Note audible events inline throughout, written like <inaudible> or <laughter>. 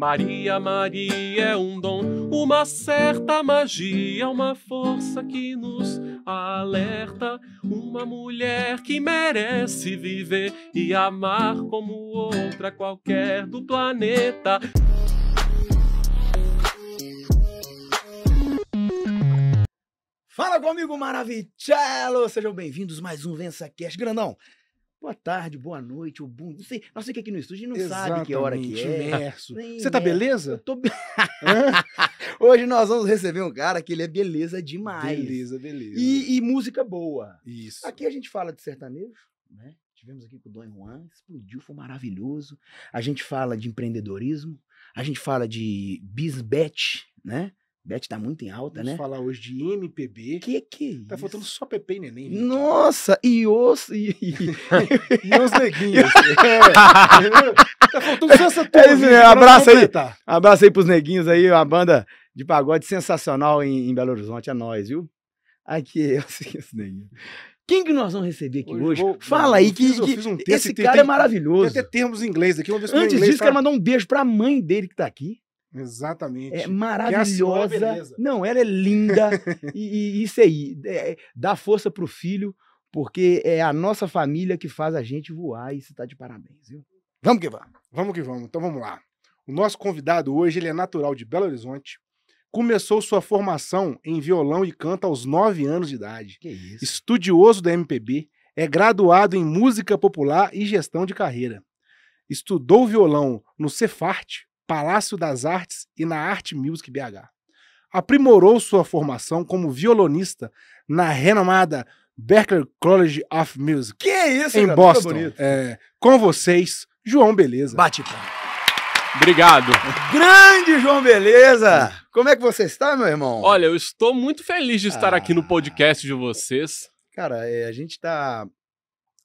Maria, Maria é um dom, uma certa magia, uma força que nos alerta. Uma mulher que merece viver e amar como outra qualquer do planeta. Fala comigo, Maravicello! Sejam bem-vindos mais um VençaCast Grandão, boa tarde, boa noite, ou bom. Não sei, nós fica é aqui no estúdio e não Exatamente, sabe que hora que é. Imerso. Você tá beleza? Eu tô bem. <laughs> <laughs> Hoje nós vamos receber um cara que ele é beleza demais. Beleza, beleza. E, e música boa. Isso. Aqui a gente fala de sertanejo, né? Tivemos aqui com o Don Juan, explodiu, foi maravilhoso. A gente fala de empreendedorismo, a gente fala de bisbete, né? Bet tá muito em alta, Vamos né? falar hoje de MPB. Que que é Tá isso? faltando só Pepe e Neném. Gente. Nossa, e os... E, e... <laughs> os neguinhos. <laughs> é. Tá faltando só essa turma. É isso, mesmo, abraço aí. Abraço aí pros neguinhos aí, uma banda de pagode sensacional em, em Belo Horizonte. É nós, viu? Aqui, eu <laughs> é os neguinhos. Quem que nós vamos receber aqui hoje? hoje? Vou, Fala aí, que, fiz, que um esse tem, cara tem, é maravilhoso. Tem até termos em inglês aqui. Antes disso, tá... quero mandar um beijo pra mãe dele que tá aqui. Exatamente. É, é maravilhosa. Não, ela é linda. <laughs> e, e, isso aí, é, dá força pro filho, porque é a nossa família que faz a gente voar e você tá de parabéns, viu? Vamos que vamos. Vamos que vamos. Então vamos lá. O nosso convidado hoje, ele é natural de Belo Horizonte. Começou sua formação em violão e canto aos 9 anos de idade. Que isso. Estudioso da MPB, é graduado em música popular e gestão de carreira. Estudou violão no Cefarte, Palácio das Artes e na Art Music BH. Aprimorou sua formação como violonista na renomada Berklee College of Music. Que é isso, Em cara, Boston. É, com vocês, João Beleza. Bate palma. Obrigado. Grande João Beleza! É. Como é que você está, meu irmão? Olha, eu estou muito feliz de estar ah. aqui no ah. podcast de vocês. Cara, é, a gente está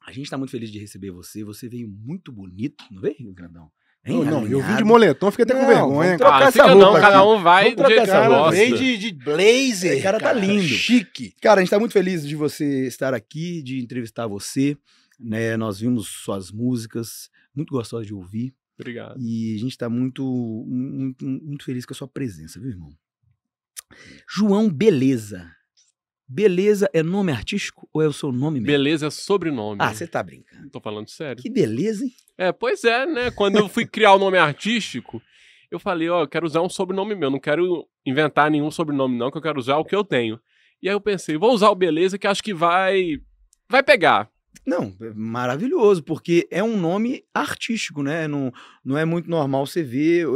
a gente tá muito feliz de receber você. Você veio muito bonito, não veio, Grandão? Eu, não, eu vim de moletom, fiquei até não, com vergonha. Trocar ah, essa roupa não, aqui. cada um vai vamos trocar essa roupa. Veio de, de blazer. O cara, cara tá lindo. Chique. Cara, a gente tá muito feliz de você estar aqui, de entrevistar você. Né? Nós vimos suas músicas, muito gostosas de ouvir. Obrigado. E a gente tá muito, muito, muito feliz com a sua presença, viu, irmão? João Beleza. Beleza é nome artístico ou é o seu nome mesmo? Beleza é sobrenome. Ah, você tá brincando. Tô falando sério. Que beleza, hein? É, pois é, né? Quando eu fui criar o nome artístico, eu falei, ó, eu quero usar um sobrenome meu, não quero inventar nenhum sobrenome não, que eu quero usar o que eu tenho. E aí eu pensei, vou usar o Beleza que acho que vai vai pegar. Não, é maravilhoso, porque é um nome artístico, né? Não, não é muito normal você ver.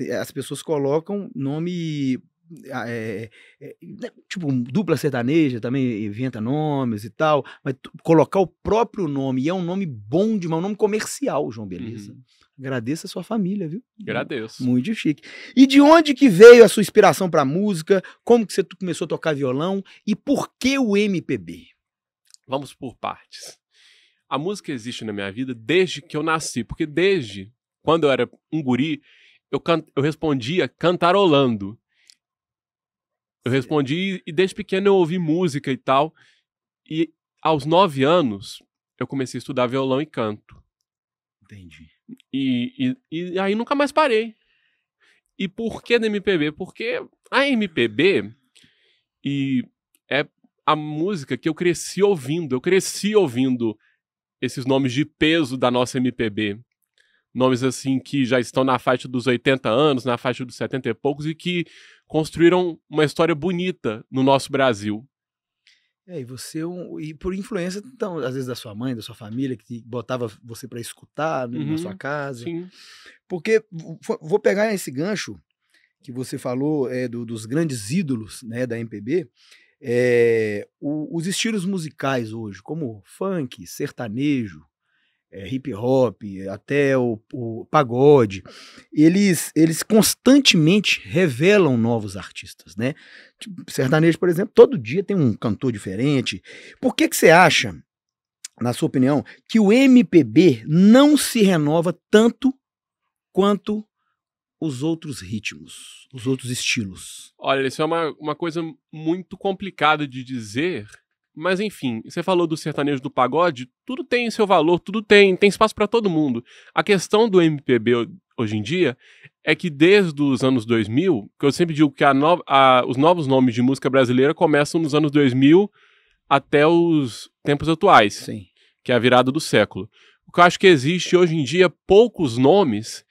É, as pessoas colocam nome é, é, né, tipo, dupla sertaneja também inventa nomes e tal, mas colocar o próprio nome, e é um nome bom demais, um nome comercial, João Beleza. Uhum. Agradeço a sua família, viu? Agradeço. Muito chique. E de onde que veio a sua inspiração para música? Como que você começou a tocar violão? E por que o MPB? Vamos por partes. A música existe na minha vida desde que eu nasci, porque desde quando eu era um guri, eu, can... eu respondia cantarolando. Eu respondi e desde pequeno eu ouvi música e tal. E aos nove anos eu comecei a estudar violão e canto. Entendi. E, e, e aí nunca mais parei. E por que da MPB? Porque a MPB e é a música que eu cresci ouvindo. Eu cresci ouvindo esses nomes de peso da nossa MPB nomes assim que já estão na faixa dos 80 anos, na faixa dos 70 e poucos e que construíram uma história bonita no nosso Brasil. É, e você é um, e por influência então às vezes da sua mãe, da sua família que botava você para escutar uhum, na sua uhum, casa. Sim. Porque vou pegar esse gancho que você falou é, do, dos grandes ídolos né, da MPB. É, o, os estilos musicais hoje, como funk, sertanejo, é, hip hop, até o, o, pagode, eles, eles constantemente revelam novos artistas, né? Tipo, sertanejo, por exemplo, todo dia tem um cantor diferente. Por que que você acha, na sua opinião, que o MPB não se renova tanto quanto os outros ritmos, os outros estilos? Olha, isso é uma, uma coisa muito complicada de dizer, mas enfim, você falou do sertanejo do pagode, tudo tem seu valor, tudo tem, tem espaço para todo mundo. A questão do MPB hoje em dia é que desde os anos 2000, que eu sempre digo que a no, a, os novos nomes de música brasileira começam nos anos 2000 até os tempos atuais, Sim. que é a virada do século. O que eu acho que existe hoje em dia poucos nomes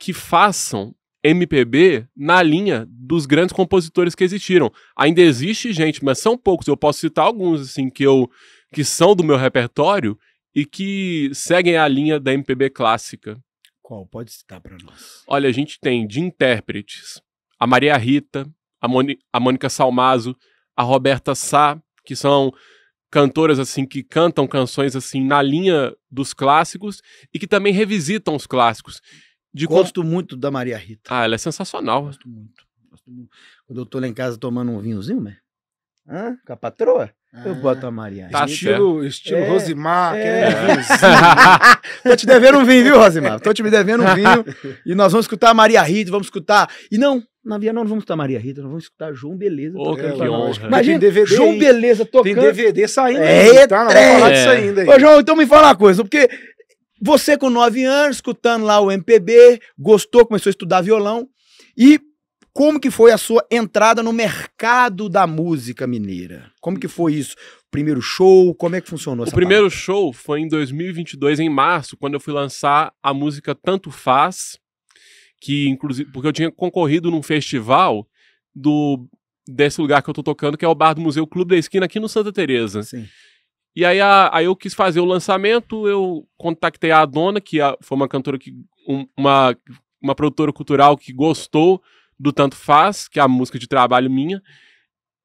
que façam MPB na linha dos grandes compositores que existiram. Ainda existe gente, mas são poucos. Eu posso citar alguns assim que eu que são do meu repertório e que seguem a linha da MPB clássica. Qual? Pode citar para nós. Olha, a gente tem de intérpretes a Maria Rita, a, Moni, a Mônica Salmazo, a Roberta Sá, que são cantoras assim que cantam canções assim na linha dos clássicos e que também revisitam os clássicos. De Gosto muito da Maria Rita. Ah, ela é sensacional. Gosto muito. Gosto muito. Quando eu tô lá em casa tomando um vinhozinho, né? Hã? Com a patroa? Ah, eu boto a Maria. Tá estilo, estilo é, Rosimar, é. <laughs> Tô te devendo um vinho, viu, Rosimar? Tô te me devendo um vinho. e nós vamos escutar a Maria Rita, vamos escutar. E não, na via não, não vamos escutar a Maria Rita, nós vamos escutar João Beleza. Oh, que, honra. Imagina, DVD, João Beleza tocando. Tem DVD saindo. É, tá, não é. falar disso ainda. Aí. Ô, João, então me fala uma coisa, porque você com nove anos, escutando lá o MPB, gostou, começou a estudar violão. E como que foi a sua entrada no mercado da música mineira? Como que foi isso? Primeiro show, como é que funcionou O primeiro parte? show foi em 2022, em março, quando eu fui lançar a música Tanto Faz, que inclusive, porque eu tinha concorrido num festival do desse lugar que eu tô tocando, que é o Bar do Museu Clube da Esquina, aqui no Santa Teresa. Sim. E aí, a, aí eu quis fazer o lançamento, eu contactei a dona, que a, foi uma cantora que. Um, uma, uma produtora cultural que gostou do Tanto Faz, que é a música de trabalho minha.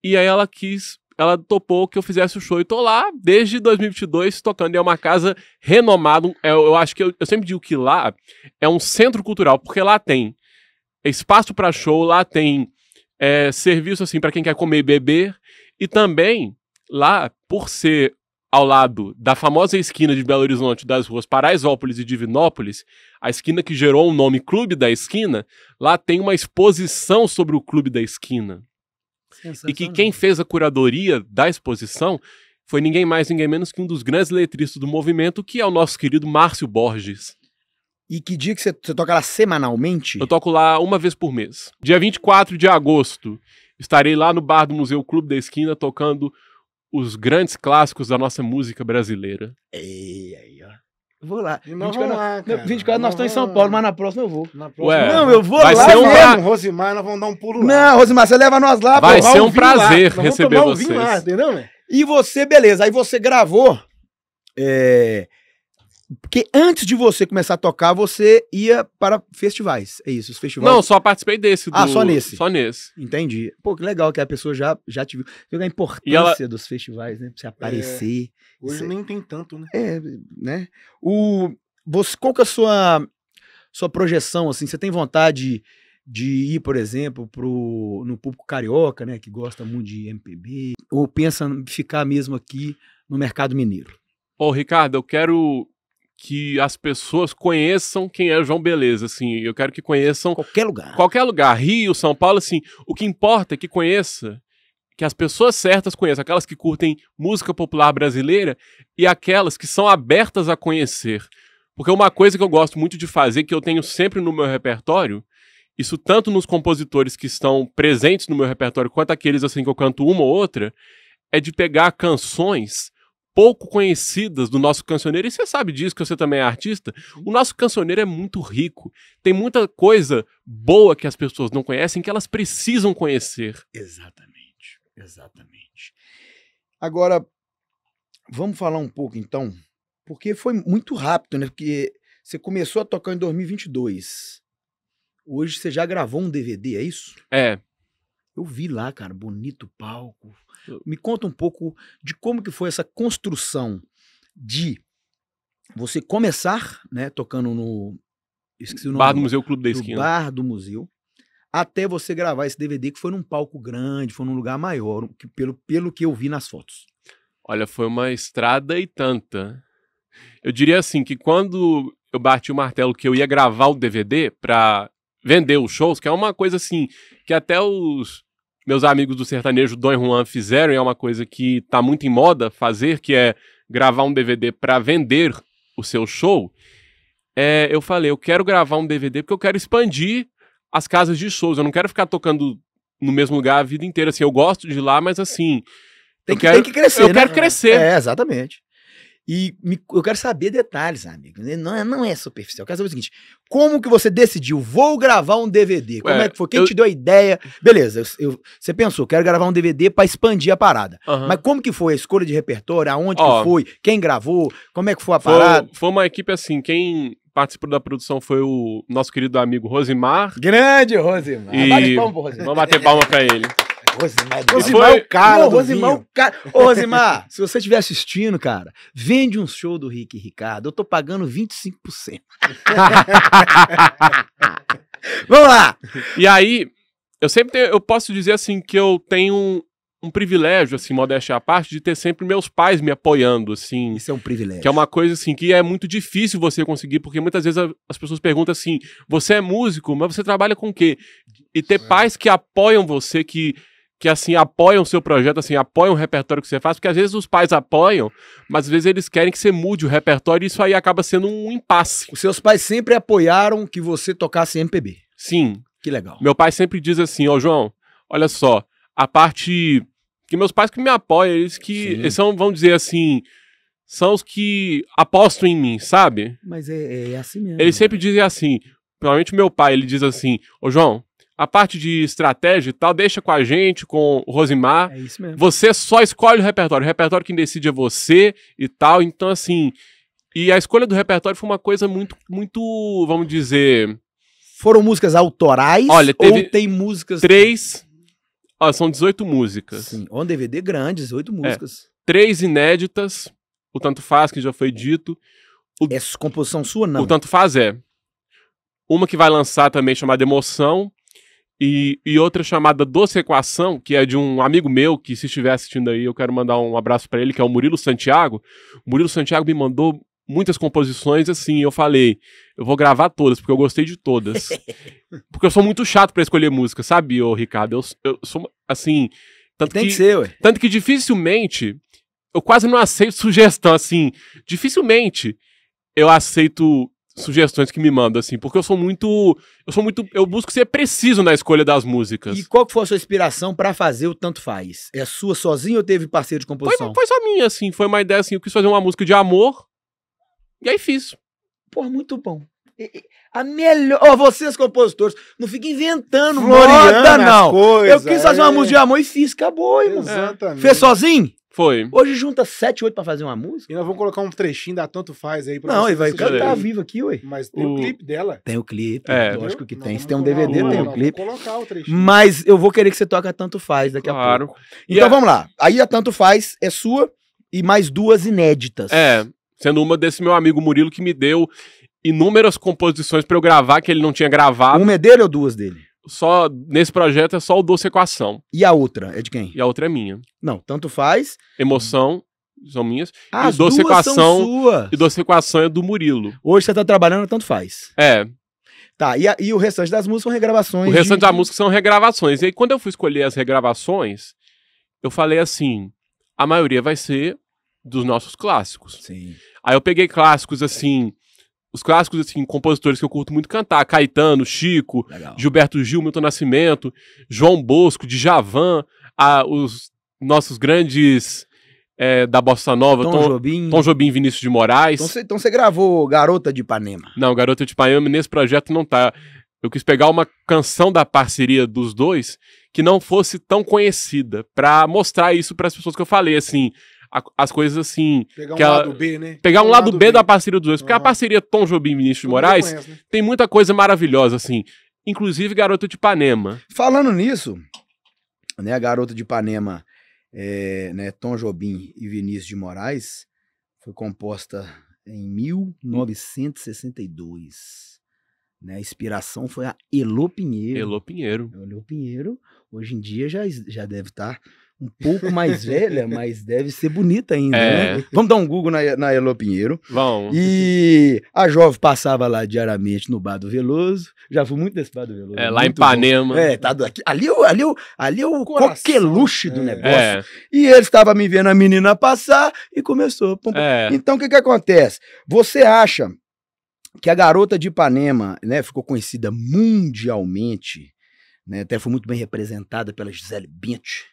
E aí ela quis, ela topou que eu fizesse o show e tô lá desde 2022 tocando. E é uma casa renomada. É, eu acho que eu, eu sempre digo que lá é um centro cultural, porque lá tem espaço para show, lá tem é, serviço assim para quem quer comer e beber. E também lá, por ser ao lado da famosa esquina de Belo Horizonte das ruas Paraisópolis e Divinópolis, a esquina que gerou o nome Clube da Esquina, lá tem uma exposição sobre o Clube da Esquina. E que quem fez a curadoria da exposição foi ninguém mais, ninguém menos que um dos grandes letristas do movimento, que é o nosso querido Márcio Borges. E que dia que você, você toca lá semanalmente? Eu toco lá uma vez por mês. Dia 24 de agosto, estarei lá no bar do Museu Clube da Esquina tocando os grandes clássicos da nossa música brasileira. Ei, aí, ó. Vou lá. Irmão, 24, lá, cara. 24 nós estamos em São Paulo, mas na próxima eu vou. Na próxima. Ué, não, eu vou vai lá ser um mesmo. Rosimar, nós vamos dar um pulo lá. Não, Rosimar, você leva nós lá. Vai pô, ser um prazer receber vocês. Um lá, entendeu, né? E você, beleza. Aí você gravou é, porque antes de você começar a tocar, você ia para festivais. É isso, os festivais. Não, só participei desse. Do... Ah, só nesse. Só nesse. Entendi. Pô, que legal que a pessoa já, já te viu. Viu a importância ela... dos festivais, né? Pra você aparecer. É... Hoje você... É nem tem tanto, né? É, né? O... Você, qual que é a sua, sua projeção, assim? Você tem vontade de ir, por exemplo, pro... no público carioca, né? Que gosta muito de MPB. Ou pensa em ficar mesmo aqui no mercado mineiro? Ô, Ricardo, eu quero que as pessoas conheçam quem é João Beleza, assim, eu quero que conheçam qualquer lugar. Qualquer lugar, Rio, São Paulo, assim, o que importa é que conheça que as pessoas certas conheçam, aquelas que curtem música popular brasileira e aquelas que são abertas a conhecer. Porque uma coisa que eu gosto muito de fazer, que eu tenho sempre no meu repertório, isso tanto nos compositores que estão presentes no meu repertório, quanto aqueles assim que eu canto uma ou outra, é de pegar canções pouco conhecidas do nosso cancioneiro, e você sabe disso, que você também é artista, o nosso cancioneiro é muito rico. Tem muita coisa boa que as pessoas não conhecem, que elas precisam conhecer. Exatamente, exatamente. Agora, vamos falar um pouco então, porque foi muito rápido, né? Porque você começou a tocar em 2022. Hoje você já gravou um DVD, é isso? É. Eu vi lá, cara, bonito palco, me conta um pouco de como que foi essa construção de você começar, né, tocando no esqueci o nome, Bar do Museu Clube da Esquina. Bar do Museu. Até você gravar esse DVD que foi num palco grande, foi num lugar maior, que, pelo, pelo que eu vi nas fotos. Olha, foi uma estrada e tanta. Eu diria assim que quando eu bati o martelo que eu ia gravar o DVD para vender os shows, que é uma coisa assim que até os meus amigos do sertanejo Don Juan fizeram, e é uma coisa que está muito em moda fazer, que é gravar um DVD para vender o seu show. É, eu falei, eu quero gravar um DVD porque eu quero expandir as casas de shows. Eu não quero ficar tocando no mesmo lugar a vida inteira. Assim, eu gosto de lá, mas assim. Tem que, quero, tem que crescer. Eu né? quero crescer. É, exatamente. E me, eu quero saber detalhes, amigo. Né, não é, não é superficial. Eu quero saber o seguinte: como que você decidiu? Vou gravar um DVD. Como é que foi? Quem eu... te deu a ideia? Beleza, eu, eu, você pensou, quero gravar um DVD para expandir a parada. Uhum. Mas como que foi a escolha de repertório? Aonde Ó, que foi? Quem gravou? Como é que foi a foi, parada? Foi uma equipe assim, quem participou da produção foi o nosso querido amigo Rosimar. Grande Rosimar. E... Bate palma pro Rosimar. Vamos bater palma pra ele. Rosimar, é Rosimar é o cara. Não, Rosimar é o cara. Ô, Rosimar, se você estiver assistindo, cara, vende um show do Rick e Ricardo. Eu tô pagando 25%. <laughs> Vamos lá! E aí, eu sempre tenho, eu posso dizer assim que eu tenho um, um privilégio, assim, modéstia à parte, de ter sempre meus pais me apoiando, assim. Isso é um privilégio. Que é uma coisa, assim, que é muito difícil você conseguir, porque muitas vezes a, as pessoas perguntam assim: você é músico, mas você trabalha com o quê? E ter é. pais que apoiam você, que que assim apoiam o seu projeto, assim, apoiam o repertório que você faz, porque às vezes os pais apoiam, mas às vezes eles querem que você mude o repertório e isso aí acaba sendo um impasse. Os seus pais sempre apoiaram que você tocasse MPB. Sim. Que legal. Meu pai sempre diz assim, ó, oh, João, olha só, a parte que meus pais que me apoiam, eles que Sim. eles são, vamos dizer assim, são os que apostam em mim, sabe? Mas é, é assim mesmo. Eles sempre dizem assim, provavelmente meu pai, ele diz assim, ô João, a parte de estratégia e tal, deixa com a gente, com o Rosimar. É isso mesmo. Você só escolhe o repertório. O repertório quem decide é você e tal. Então, assim. E a escolha do repertório foi uma coisa muito, muito, vamos dizer. Foram músicas autorais Olha, ou tem músicas. Três. Ó, são 18 músicas. Sim, um DVD grande, 18 é, músicas. É, três inéditas. O Tanto Faz, que já foi dito. O, Essa é composição sua, não? O Tanto Faz é. Uma que vai lançar também, chamada Emoção. E, e, outra chamada Doce Equação, que é de um amigo meu que, se estiver assistindo aí, eu quero mandar um abraço para ele, que é o Murilo Santiago. O Murilo Santiago me mandou muitas composições, assim, eu falei, eu vou gravar todas, porque eu gostei de todas. <laughs> porque eu sou muito chato para escolher música, sabe, ô Ricardo? Eu, eu sou, assim... Tanto Tem que, que ser, ué. Tanto que dificilmente, eu quase não aceito <laughs> sugestão, assim, dificilmente eu aceito sugestões que me manda, assim, porque eu sou muito. Eu sou muito. Eu busco ser preciso na escolha das músicas. E qual foi a sua inspiração para fazer o Tanto Faz? É sua sozinha ou teve parceiro de composição? Foi, foi só minha, assim. Foi uma ideia assim. Eu quis fazer uma música de amor. E aí fiz. Pô, muito bom. A melhor. Ó, oh, vocês compositores, não fiquem inventando Floriana, moda, não. Coisa, eu quis fazer uma é. música de amor e fiz, acabou, irmão. Exatamente. Fez sozinho? Foi. Hoje junta sete, oito pra fazer uma música. E nós vamos colocar um trechinho da Tanto Faz aí pra Não, e vai cantar vivo aqui, ué. Mas tem o, o clipe dela. Tem o clipe, é. lógico que não, tem. Se tem um DVD, não, tem o um clipe. colocar o trechinho. Mas eu vou querer que você toque a Tanto Faz daqui claro. a pouco. Claro. Então a... vamos lá. Aí a Tanto Faz é sua e mais duas inéditas. É, sendo uma desse meu amigo Murilo que me deu inúmeras composições para eu gravar que ele não tinha gravado. Uma é dele ou duas dele? só nesse projeto é só o doce equação. E a outra é de quem? E a outra é minha. Não, tanto faz. Emoção são minhas. Ah, e as doce duas equação são suas. e doce equação é do Murilo. Hoje você tá trabalhando, tanto faz. É. Tá, e, a, e o restante das músicas são regravações. O de... restante da música são regravações. E aí quando eu fui escolher as regravações, eu falei assim, a maioria vai ser dos nossos clássicos. Sim. Aí eu peguei clássicos assim, os clássicos, assim, compositores que eu curto muito cantar. Caetano, Chico, Legal. Gilberto Gil, Milton Nascimento, João Bosco, Djavan, a, os nossos grandes é, da Bossa Nova, Tom, Tom Jobim, Tom Jobim Vinícius de Moraes. Então você então gravou Garota de Ipanema? Não, Garota de Ipanema nesse projeto não tá. Eu quis pegar uma canção da parceria dos dois que não fosse tão conhecida, para mostrar isso para as pessoas que eu falei, assim, a, as coisas assim. Pegar um ela, lado B, né? Pegar, um lado, lado B, B, da parceria dos dois. Uhum. Porque a parceria Tom Jobim e Vinícius de Moraes né? tem muita coisa maravilhosa, assim. Inclusive Garota de Ipanema. Falando nisso, né, Garota de Ipanema, é, né, Tom Jobim e Vinícius de Moraes foi composta em 1962. Né? A inspiração foi a Elô Pinheiro. Elô Pinheiro. Elô Pinheiro, hoje em dia já, já deve estar. Tá um pouco mais <laughs> velha, mas deve ser bonita ainda, é. né? Vamos dar um Google na, na Elô Pinheiro. Vamos. E a jovem passava lá diariamente no Bar do Veloso. Já fui muito nesse Bar do Veloso. É, lá em Ipanema. Bom. É, tá do, aqui, ali, ali, ali, ali é o Coração. coqueluche do é. negócio. É. E ele estava me vendo a menina passar e começou. Pum, pum. É. Então, o que que acontece? Você acha que a garota de Ipanema, né, ficou conhecida mundialmente, né, até foi muito bem representada pela Gisele Bündchen,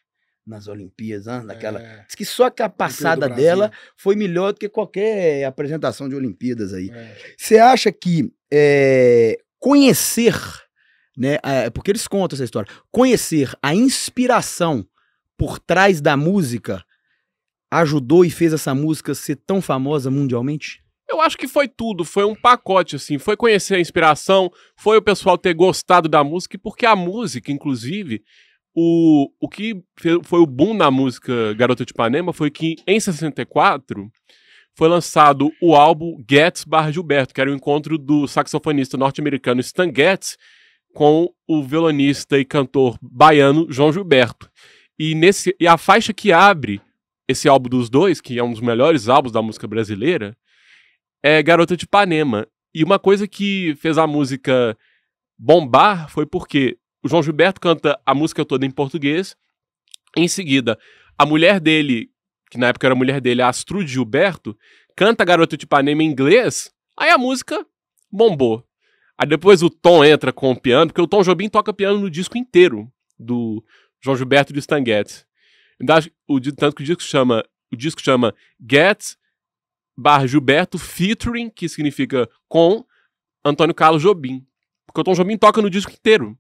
nas Olimpíadas, né? naquela. É. Diz que só que a passada dela foi melhor do que qualquer apresentação de Olimpíadas aí. É. Você é. acha que é, conhecer, né? porque eles contam essa história, conhecer a inspiração por trás da música ajudou e fez essa música ser tão famosa mundialmente? Eu acho que foi tudo, foi um pacote, assim. Foi conhecer a inspiração, foi o pessoal ter gostado da música, porque a música, inclusive, o, o que foi o boom na música Garota de Ipanema foi que em 64 foi lançado o álbum Getz barra Gilberto, que era o encontro do saxofonista norte-americano Stan Getz com o violonista e cantor baiano João Gilberto. E, nesse, e a faixa que abre esse álbum dos dois, que é um dos melhores álbuns da música brasileira, é Garota de Ipanema. E uma coisa que fez a música bombar foi porque o João Gilberto canta a música toda em português. Em seguida, a mulher dele, que na época era mulher dele, a Astrude Gilberto, canta Garoto de Ipanema em inglês. Aí a música bombou. Aí depois o Tom entra com o piano, porque o Tom Jobim toca piano no disco inteiro do João Gilberto de do Stan Getz. O, tanto que o disco chama, o disco chama Getz barra Gilberto featuring, que significa com Antônio Carlos Jobim. Porque o Tom Jobim toca no disco inteiro.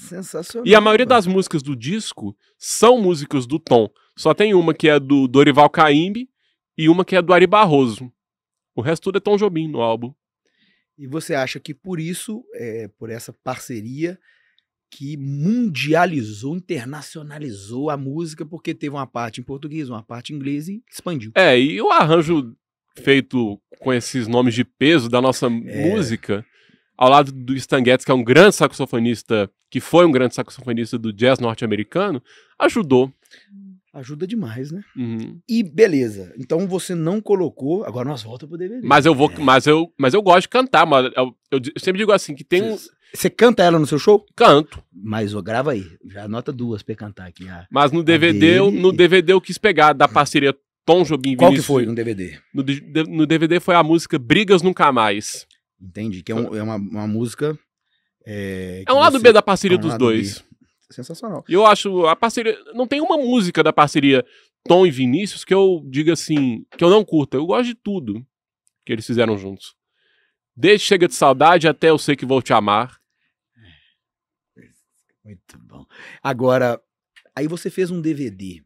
Sensacional. E a maioria das músicas do disco são músicas do Tom. Só tem uma que é do Dorival Caymmi e uma que é do Ari Barroso. O resto tudo é Tom Jobim no álbum. E você acha que por isso, é, por essa parceria, que mundializou, internacionalizou a música, porque teve uma parte em português, uma parte em inglês e expandiu. É, e o arranjo feito com esses nomes de peso da nossa é. música ao lado do Stan Getz, que é um grande saxofonista, que foi um grande saxofonista do jazz norte-americano, ajudou. Ajuda demais, né? Uhum. E beleza. Então você não colocou. Agora nós para pro DVD. Mas eu vou, é. mas eu, mas eu gosto de cantar. Mas eu, eu sempre digo assim que tem. Você, canta ela no seu show? Canto. Mas ó, grava aí. Já anota duas para cantar aqui. A, mas no DVD, eu, no DVD eu quis pegar da parceria Tom Jobim. Qual que foi no DVD? No, no DVD foi a música Brigas Nunca Mais. Entende? Que é, um, é uma, uma música. É, é um lado você... B da parceria é um dos dois. B. Sensacional. Eu acho a parceria. Não tem uma música da parceria Tom e Vinícius que eu diga assim. que eu não curta. Eu gosto de tudo que eles fizeram juntos. Desde Chega de Saudade até Eu Sei Que Vou Te Amar. Muito bom. Agora, aí você fez um DVD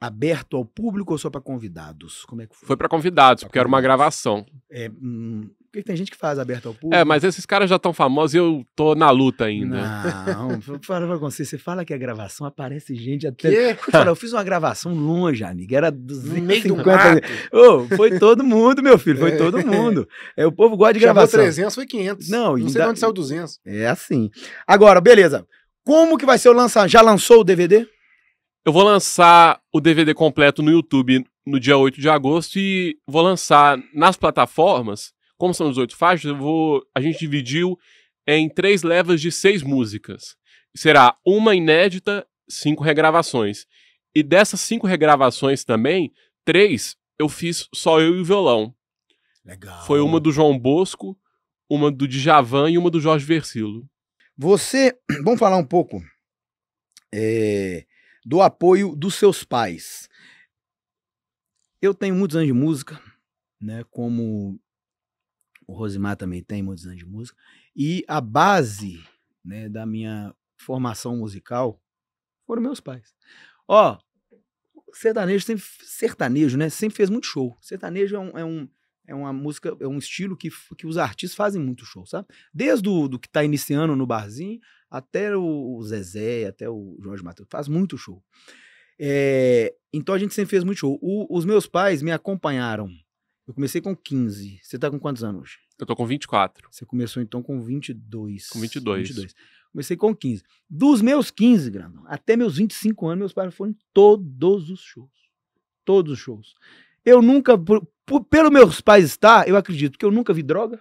aberto ao público ou só para convidados? Como é que foi? Foi para convidados, pra porque convidados. era uma gravação. É, hum, porque tem gente que faz aberto ao é, público. É, mas esses caras já estão famosos e eu tô na luta ainda. Não, <laughs> fala pra você, você fala que é gravação, aparece gente até. Que? Eu, falo, eu fiz uma gravação longe, amigo. Era 250. Oh, foi todo mundo, meu filho, foi é. todo mundo. É, o povo gosta de Chamou gravação. 300 foi 500. Não, Não ainda... sei onde saiu 200. É assim. Agora, beleza. Como que vai ser o lançamento? Já lançou o DVD? Eu vou lançar o DVD completo no YouTube no dia 8 de agosto e vou lançar nas plataformas como são 18 faixas, eu vou, a gente dividiu em três levas de seis músicas. Será uma inédita, cinco regravações. E dessas cinco regravações também, três eu fiz só eu e o violão. Legal. Foi uma do João Bosco, uma do Djavan e uma do Jorge Versilo. Você, <clears throat> vamos falar um pouco é, do apoio dos seus pais. Eu tenho muitos anos de música, né? Como o Rosimar também tem muitos anos de música. E a base né, da minha formação musical foram meus pais. Ó, sertanejo sempre, sertanejo, né? Sempre fez muito show. Sertanejo é um, é um é uma música, é um estilo que, que os artistas fazem muito show, sabe? Desde o do que tá iniciando no barzinho até o Zezé, até o Jorge Matheus, faz muito show. É, então a gente sempre fez muito show. O, os meus pais me acompanharam eu comecei com 15. Você tá com quantos anos? Eu tô com 24. Você começou então com 22. Com 22. 22. Comecei com 15. Dos meus 15, grandão, até meus 25 anos, meus pais foram em todos os shows. Todos os shows. Eu nunca, por, por, pelo meus pais estar, eu acredito que eu nunca vi droga.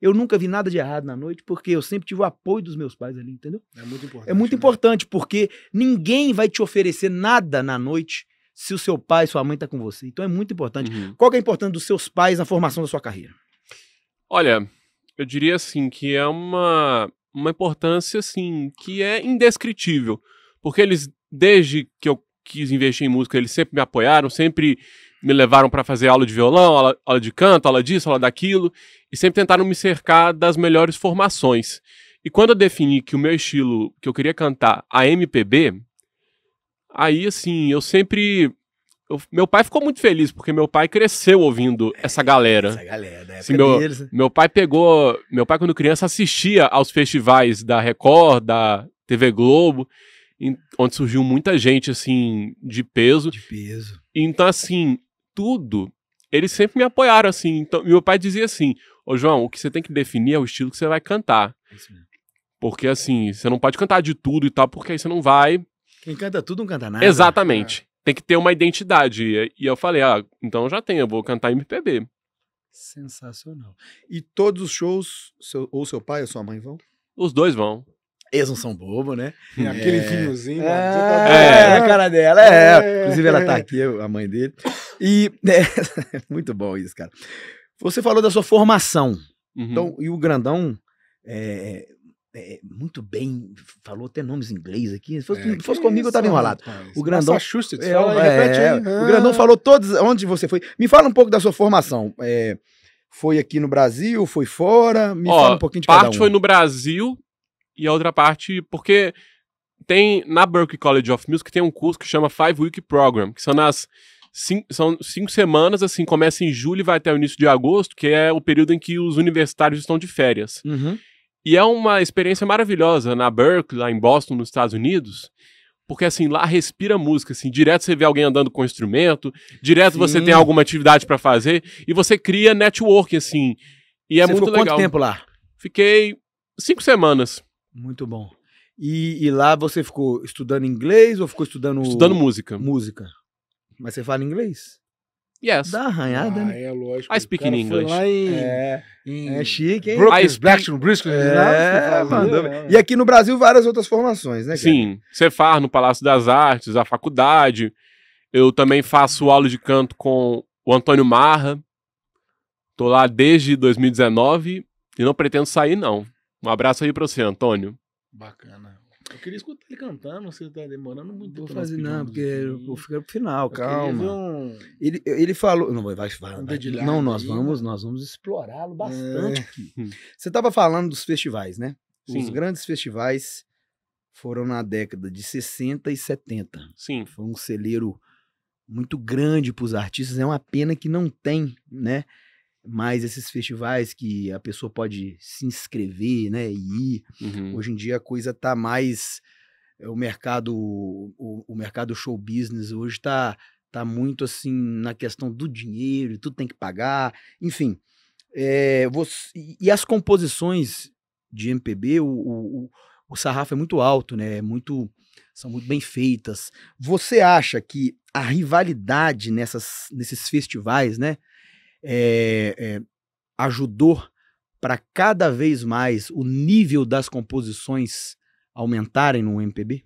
Eu nunca vi nada de errado na noite, porque eu sempre tive o apoio dos meus pais ali, entendeu? É muito importante. É muito né? importante, porque ninguém vai te oferecer nada na noite se o seu pai, sua mãe está com você. Então é muito importante. Uhum. Qual é a importância dos seus pais na formação da sua carreira? Olha, eu diria assim que é uma, uma importância assim que é indescritível, porque eles desde que eu quis investir em música, eles sempre me apoiaram, sempre me levaram para fazer aula de violão, aula, aula, de canto, aula disso, aula daquilo, e sempre tentaram me cercar das melhores formações. E quando eu defini que o meu estilo que eu queria cantar, a MPB, Aí, assim, eu sempre. Eu, meu pai ficou muito feliz, porque meu pai cresceu ouvindo é, essa galera. Essa galera, né? Assim, meu, deles, né? meu pai pegou. Meu pai, quando criança, assistia aos festivais da Record, da TV Globo, em, onde surgiu muita gente, assim, de peso. De peso. Então, assim, tudo. Eles sempre me apoiaram, assim. Então, meu pai dizia assim: Ô João, o que você tem que definir é o estilo que você vai cantar. Porque, assim, você não pode cantar de tudo e tal, porque aí você não vai quem canta tudo não canta nada. Exatamente. É. Tem que ter uma identidade. E eu falei, ah, então já tem, eu vou cantar MPB. Sensacional. E todos os shows, seu, ou seu pai ou sua mãe vão? Os dois vão. Eles não são bobo, né? É. Aquele filhozinho. É, é, a cara dela, é. é. Inclusive, ela tá aqui, a mãe dele. E é, <laughs> muito bom isso, cara. Você falou da sua formação. Uhum. Então, e o grandão é, é, muito bem, falou até nomes em inglês aqui. Se fosse, é, fosse comigo, isso, eu tava enrolado. Rapaz. O Grandão. Massachusetts, é, fala, é, é, O Grandão ah. falou todos onde você foi. Me fala um pouco da sua formação. É, foi aqui no Brasil, foi fora? Me Ó, fala um pouquinho de parte cada um. foi no Brasil e a outra parte, porque tem na Berkeley College of Music tem um curso que chama Five Week Program, que são nas cinco, são cinco semanas, assim, começa em julho e vai até o início de agosto, que é o período em que os universitários estão de férias. Uhum. E é uma experiência maravilhosa na Berkeley, lá em Boston, nos Estados Unidos, porque assim, lá respira música, assim, direto você vê alguém andando com um instrumento, direto Sim. você tem alguma atividade para fazer e você cria network assim. E é você muito ficou legal. quanto tempo lá? Fiquei cinco semanas. Muito bom. E, e, lá você ficou estudando inglês ou ficou estudando Estudando música. Música. Mas você fala inglês? Yes. Dá arranhada, ah, né? É lógico. I speak in English. Lá em, é, é chique, hein? Brooklyn, speak... Blackstone, Briscoe. É, é, mandou. É. E aqui no Brasil, várias outras formações, né? Cara? Sim. Cefar, no Palácio das Artes, a faculdade. Eu também faço aula de canto com o Antônio Marra. Tô lá desde 2019 e não pretendo sair, não. Um abraço aí pra você, Antônio. Bacana. Eu queria escutar ele cantando, você tá demorando muito. Vou fazer não, porque eu vou ficar pro final, eu calma. Um... Ele, ele falou, não vai, vai, vai, um não, nós aí, vamos, né? nós vamos explorá-lo bastante é. aqui. Você estava falando dos festivais, né? Sim. Os grandes festivais foram na década de 60 e 70. Sim. Foi um celeiro muito grande para os artistas. É uma pena que não tem, né? mais esses festivais que a pessoa pode se inscrever, né, e ir. Uhum. Hoje em dia a coisa tá mais eh, o mercado o, o mercado show business hoje tá tá muito assim na questão do dinheiro, tudo tem que pagar, enfim. É, eh, você, e as composições de MPB, o, o, o sarrafo é muito alto, né? É muito são muito bem feitas. Você acha que a rivalidade nessas, nesses festivais, né? é, é, ajudou para cada vez mais o nível das composições aumentarem no MPB?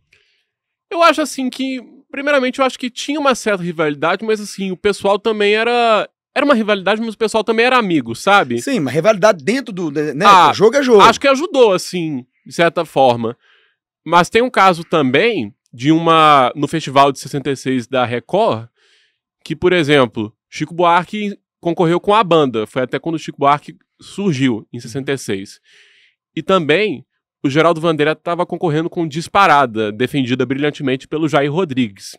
Eu acho assim que, primeiramente, eu acho que tinha uma certa rivalidade, mas assim, o pessoal também era era uma rivalidade, mas o pessoal também era amigo, sabe? Sim, uma rivalidade dentro do. Né, né? Ah, jogo é jogo. Acho que ajudou, assim, de certa forma. Mas tem um caso também de uma. No festival de 66 da Record, que, por exemplo, Chico Buarque concorreu com a banda, foi até quando o Chico Buarque surgiu, em 66. Uhum. E também o Geraldo Vandeira estava concorrendo com Disparada, defendida brilhantemente pelo Jair Rodrigues.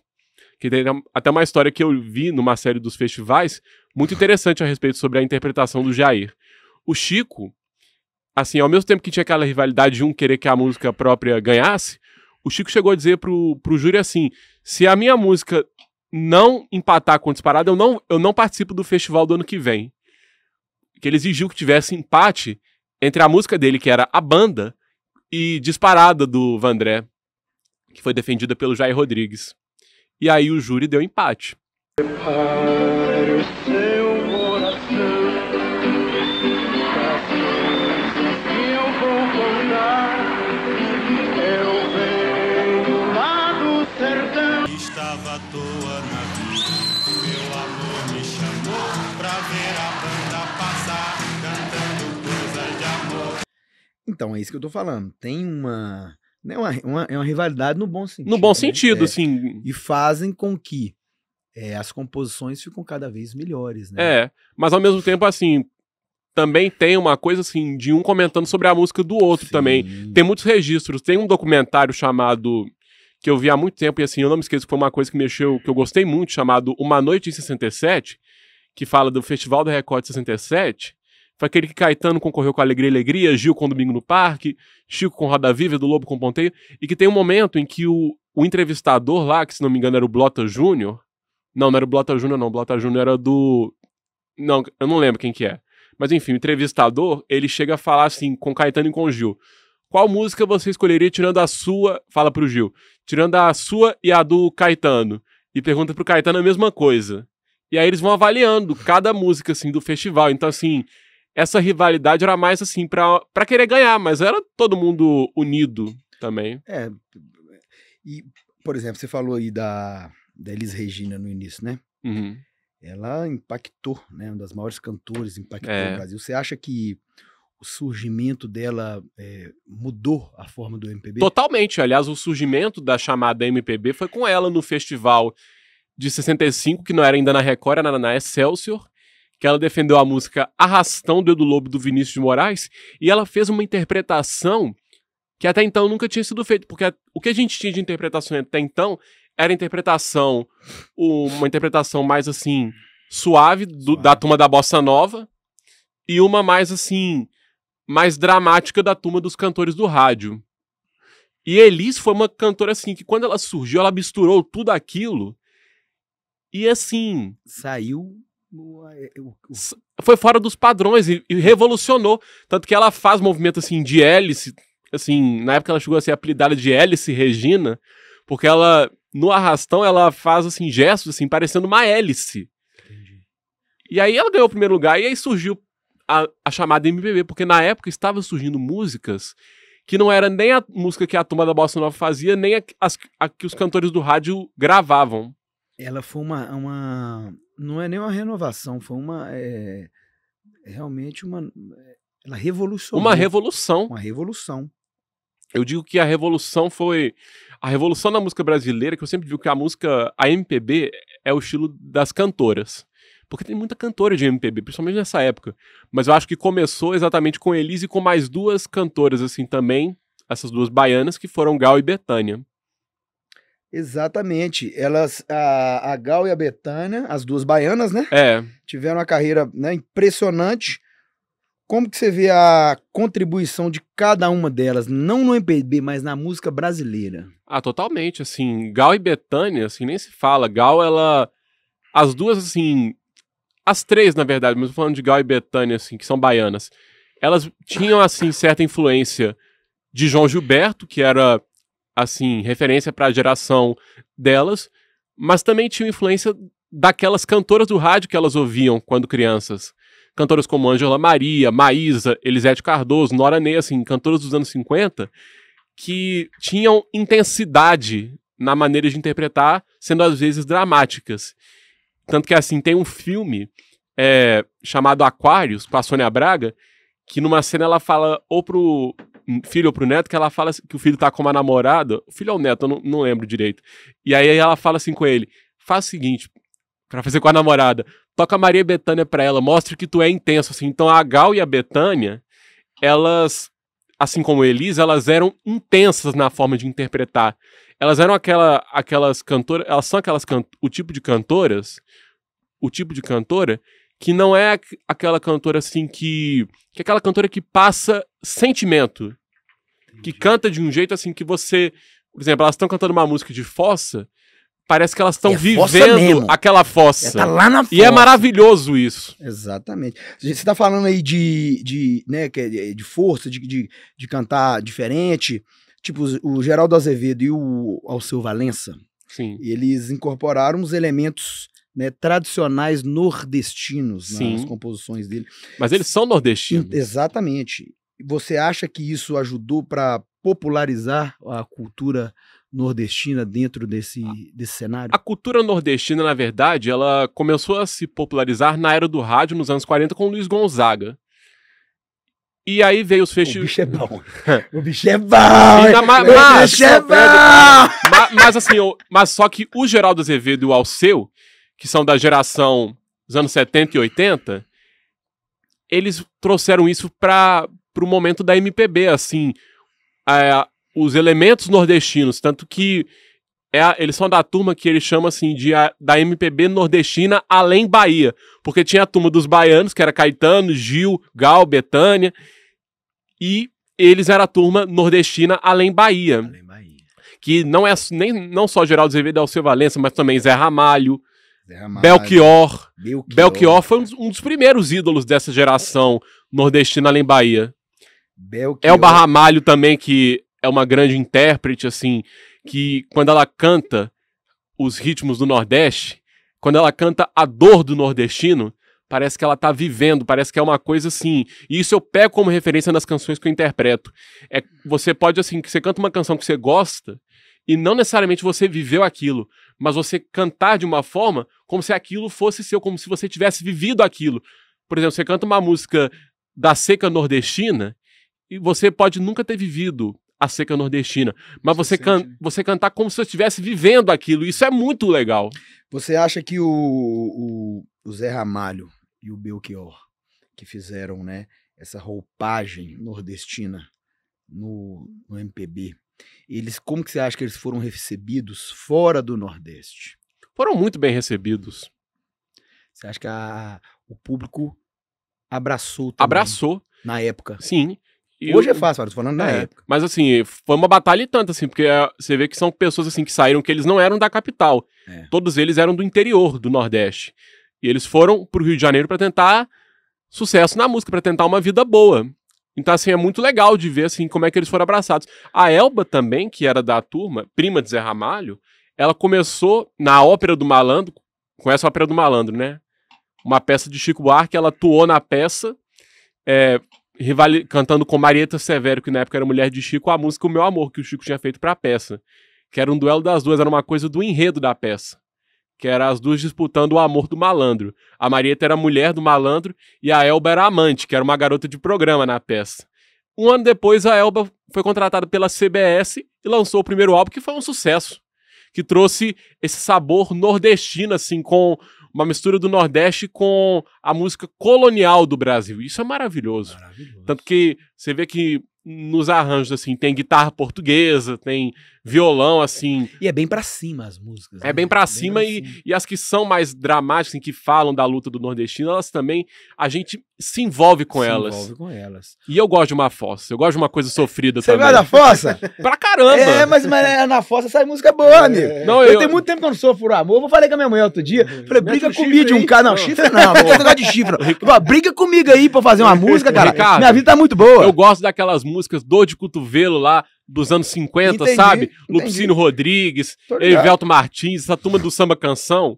Que tem até uma história que eu vi numa série dos festivais, muito interessante a respeito sobre a interpretação do Jair. O Chico, assim, ao mesmo tempo que tinha aquela rivalidade de um querer que a música própria ganhasse, o Chico chegou a dizer pro, pro júri assim: se a minha música não empatar com disparada, eu não, eu não participo do festival do ano que vem. Que ele exigiu que tivesse empate entre a música dele, que era A Banda, e Disparada do Vandré, que foi defendida pelo Jair Rodrigues. E aí o júri deu empate. Prepare-se. Então, é isso que eu tô falando. Tem uma. Né, uma, uma, é uma rivalidade no bom sentido. No bom né? sentido, é, sim. E fazem com que é, as composições ficam cada vez melhores, né? É, mas ao mesmo tempo, assim, também tem uma coisa assim de um comentando sobre a música do outro Sim. também. Tem muitos registros, tem um documentário chamado que eu vi há muito tempo e assim, eu não me esqueço que foi uma coisa que mexeu, que eu gostei muito, chamado Uma Noite em 67, que fala do Festival da Record de 67, foi aquele que Caetano concorreu com Alegria e Alegria, Gil com Domingo no Parque, Chico com Roda Viva, do Lobo com Ponteio, e que tem um momento em que o, o entrevistador lá, que se não me engano era o Blota Júnior, não, não era o Blota Júnior não, o Blota Júnior era do... Não, eu não lembro quem que é. Mas enfim, o entrevistador, ele chega a falar assim, com Caetano e com Gil, qual música você escolheria tirando a sua, fala pro Gil, tirando a sua e a do Caetano? E pergunta pro Caetano a mesma coisa. E aí eles vão avaliando cada música, assim, do festival. Então, assim, essa rivalidade era mais assim para querer ganhar, mas era todo mundo unido também. É. E, por exemplo, você falou aí da, da Elis Regina no início, né? Uhum. Ela impactou, né? Uma das maiores cantores impactou é. no Brasil. Você acha que o surgimento dela é, mudou a forma do MPB? Totalmente. Aliás, o surgimento da chamada MPB foi com ela no festival de 65, que não era ainda na Record, era na, na Excelsior que ela defendeu a música Arrastão do Edu Lobo do Vinícius de Moraes e ela fez uma interpretação que até então nunca tinha sido feita, porque o que a gente tinha de interpretação até então era interpretação, uma interpretação mais assim, suave, do, da turma da Bossa Nova, e uma mais assim, mais dramática da turma dos cantores do rádio. E Elis foi uma cantora assim que quando ela surgiu, ela misturou tudo aquilo e assim. Saiu é, é, foi fora dos padrões e, e, revolucionou. Tanto que ela faz movimento assim de hélice. Assim, na época ela chegou a ser apelidada de hélice Regina, porque ela, no arrastão, ela faz assim, gestos assim, parecendo uma hélice. E aí ela ganhou o primeiro lugar e aí surgiu a, a chamada MPB, porque na época estavam surgindo músicas que não era nem a música que a turma da Bossa Nova fazia, nem a, a, a que os cantores do rádio gravavam. Ela foi uma, uma não é nem uma renovação, foi uma. É, realmente uma. Eh, ela revolucionou. Uma revolução. Uma revolução. Eu digo que a revolução foi. A revolução da música brasileira, que eu sempre digo que a música, a MPB, é o estilo das cantoras. Porque tem muita cantora de MPB, principalmente nessa época. Mas eu acho que começou exatamente com Elise e com mais duas cantoras, assim, também. Essas duas baianas, que foram Gal e Betânia. Exatamente. Elas, a, a Gal e a Betânia, as duas baianas, né? É. Tiveram uma carreira né, impressionante. Como que você vê a contribuição de cada uma delas, não no MPB, mas na música brasileira? Ah, totalmente, assim, Gal e Betânia, assim, nem se fala. Gal, ela... As duas, assim... As três, na verdade, mas falando de Gal e Betânia, assim, que são baianas. Elas tinham, assim, certa influência de João Gilberto, que era assim, referência para a geração delas, mas também tinham influência daquelas cantoras do rádio que elas ouviam quando crianças. Cantoras como Ângela Maria, Maísa, Elisete Cardoso, Nora Ney, assim, cantoras dos anos 50, que tinham intensidade na maneira de interpretar, sendo às vezes dramáticas. Tanto que, assim, tem um filme é, chamado Aquários, com a Sônia Braga, que numa cena ela fala ou pro filho ou pro neto que ela fala assim, que o filho tá com uma namorada. O filho é o neto, eu não, não lembro direito. E aí ela fala assim com ele: faz o seguinte, para fazer com a namorada, toca Maria Betânia pra ela, mostre que tu é intenso, assim. Então a Gal e a Betânia, elas, assim como Elisa, elas eram intensas na forma de interpretar. Elas eram aquela, aquelas cantoras, elas são aquelas, can, o tipo de cantoras, o tipo de cantora que não é aquela cantora assim que. que é aquela cantora que passa sentimento que canta de um jeito assim que você. Por exemplo, elas estão cantando uma música de fossa, parece que elas estão é vivendo fossa aquela fossa. É, tá lá na fossa. E é maravilhoso isso. Exatamente. Você está falando aí de, de, né, é de força, de, de, de cantar diferente. Tipo, o Geraldo Azevedo e o Alceu Valença, Sim. eles incorporaram uns elementos né, tradicionais nordestinos nas composições dele. Mas eles são nordestinos. Exatamente. Você acha que isso ajudou para popularizar a cultura nordestina dentro desse, desse cenário? A cultura nordestina, na verdade, ela começou a se popularizar na era do rádio nos anos 40 com Luiz Gonzaga. E aí veio os festivais. O bicho é bom. <laughs> o bicho é bom! o bicho é bom! Mas, mas assim, eu, mas só que o Geraldo Azevedo e o Alceu, que são da geração dos anos 70 e 80, eles trouxeram isso para para o momento da MPB, assim. É, os elementos nordestinos, tanto que é eles são da turma que ele chama assim de a, da MPB nordestina além Bahia, porque tinha a turma dos baianos, que era Caetano, Gil, Gal, Betânia, e eles era a turma nordestina além Bahia. Além Bahia. Que não é nem não só Geraldo Zevedo e é Alceu Valença, mas também Zé Ramalho, Zé Ramalho Belchior. Belchior. Belchior foi um dos, um dos primeiros ídolos dessa geração nordestina além Bahia. Belchior. É o Barramalho também, que é uma grande intérprete, assim, que quando ela canta os ritmos do Nordeste, quando ela canta a dor do nordestino, parece que ela tá vivendo, parece que é uma coisa assim. E isso eu pego como referência nas canções que eu interpreto. É, você pode, assim, que você canta uma canção que você gosta e não necessariamente você viveu aquilo, mas você cantar de uma forma como se aquilo fosse seu, como se você tivesse vivido aquilo. Por exemplo, você canta uma música da seca nordestina e você pode nunca ter vivido a seca nordestina, mas você, você, can, né? você cantar como se você estivesse vivendo aquilo. Isso é muito legal. Você acha que o, o, o Zé Ramalho e o Belchior, que fizeram né, essa roupagem nordestina no, no MPB, eles como que você acha que eles foram recebidos fora do Nordeste? Foram muito bem recebidos. Você acha que a, o público abraçou também, Abraçou. Na época. Sim. Hoje eu... é fácil, cara, tô falando na é, época. Mas assim, foi uma batalha e tanto, assim, porque é, você vê que são pessoas assim que saíram que eles não eram da capital. É. Todos eles eram do interior do Nordeste. E eles foram pro Rio de Janeiro para tentar sucesso na música, para tentar uma vida boa. Então, assim, é muito legal de ver, assim, como é que eles foram abraçados. A Elba também, que era da turma, prima de Zé Ramalho, ela começou na Ópera do Malandro, conhece a Ópera do Malandro, né? Uma peça de Chico Buarque, ela atuou na peça, é, cantando com Marieta Severo, que na época era mulher de Chico, a música O Meu Amor, que o Chico tinha feito para a peça. Que era um duelo das duas, era uma coisa do enredo da peça. Que era as duas disputando o amor do malandro. A Marieta era a mulher do malandro e a Elba era a amante, que era uma garota de programa na peça. Um ano depois, a Elba foi contratada pela CBS e lançou o primeiro álbum, que foi um sucesso. Que trouxe esse sabor nordestino, assim, com uma mistura do Nordeste com a música colonial do Brasil. Isso é maravilhoso. maravilhoso. Tanto que você vê que nos arranjos, assim, tem guitarra portuguesa, tem violão, assim. E é bem para cima as músicas. É né? É bem para é cima, e, e as que são mais dramáticas, assim, que falam da luta do nordestino, elas também, a gente se envolve com se elas. Se envolve com elas. E eu gosto de uma fossa, eu gosto de uma coisa sofrida Você também. Você gosta da fossa? <laughs> pra caramba! É, mas, mas é, na fossa sai música é boa, amigo. É. Não, eu, eu tenho muito tempo que eu não sofro por amor, eu falei com a minha mãe outro dia, uhum. falei, briga comigo de um cara. Não, não, chifre não, não gosto de chifre. <laughs> briga comigo aí pra fazer uma <laughs> música, cara. Ricardo, minha vida tá muito boa. Eu gosto daquelas músicas, dor de cotovelo lá, dos anos 50, entendi, sabe? Entendi. Rodrigues, Evelto Martins, essa turma do samba canção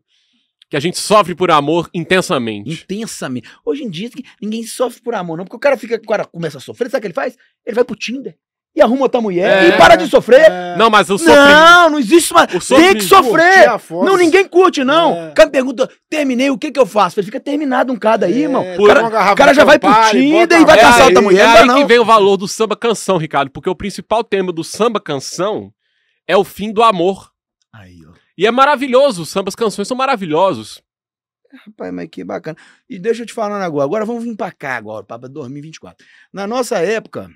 que a gente sofre por amor intensamente. Intensamente. Hoje em dia, ninguém sofre por amor, não. Porque o cara fica, o cara começa a sofrer, sabe o que ele faz? Ele vai pro Tinder e arruma outra mulher é, e para de sofrer. É. Não, mas o sofrimento. Não, não existe mais. Tem que sofrer. Não, ninguém curte, não. É. O cara pergunta, terminei, o que que eu faço? Ele fica terminado um cara aí, é, irmão. O cara, cara já vai pro Tinder e, vai é caçar aí, outra mulher. É aí não. que vem o valor do samba canção, Ricardo, porque o principal tema do samba canção é o fim do amor. Aí, ó. E é maravilhoso, os sambas canções são maravilhosos. Rapaz, mas que bacana. E deixa eu te falar um negócio. Agora vamos vir pra cá agora, pra 2024. Na nossa época,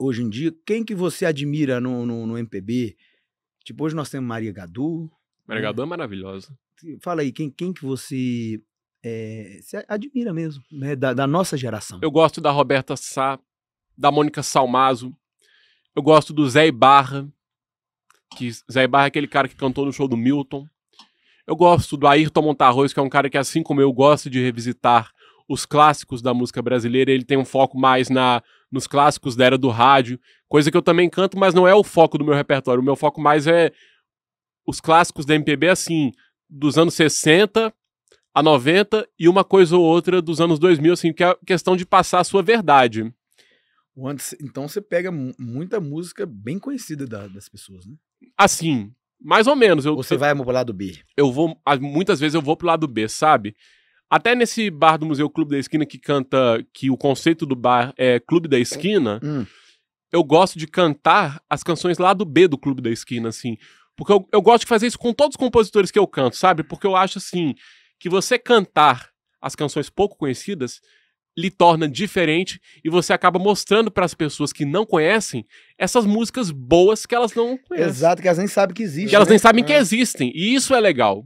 hoje em dia, quem que você admira no, no, no MPB? Tipo, hoje nós temos Maria Gadu. Maria né? Gadu é maravilhosa. Fala aí, quem, quem que você é, se admira mesmo, né? Da, da, nossa geração. Eu gosto da Roberta Sá, da Mônica Salmazo, eu gosto do Zé Ibarra, que Zé Ibarra é aquele cara que cantou no show do Milton. Eu gosto do Ayrton Montarroz, que é um cara que, assim como eu, gosta de revisitar os clássicos da música brasileira. Ele tem um foco mais na nos clássicos da era do rádio, coisa que eu também canto, mas não é o foco do meu repertório. O meu foco mais é os clássicos da MPB, assim, dos anos 60 a 90 e uma coisa ou outra dos anos 2000, assim, que é a questão de passar a sua verdade. Então você pega muita música bem conhecida da, das pessoas, né? Assim, mais ou menos. Eu, você eu, vai pro lado B? Eu vou. Muitas vezes eu vou pro lado B, sabe? Até nesse bar do Museu Clube da Esquina que canta que o conceito do bar é Clube da Esquina, hum. eu gosto de cantar as canções lá do B do Clube da Esquina, assim. Porque eu, eu gosto de fazer isso com todos os compositores que eu canto, sabe? Porque eu acho, assim, que você cantar as canções pouco conhecidas lhe torna diferente e você acaba mostrando para as pessoas que não conhecem essas músicas boas que elas não conhecem. Exato, que elas nem sabem que existem. Que elas né? nem sabem é. que existem. E isso é legal.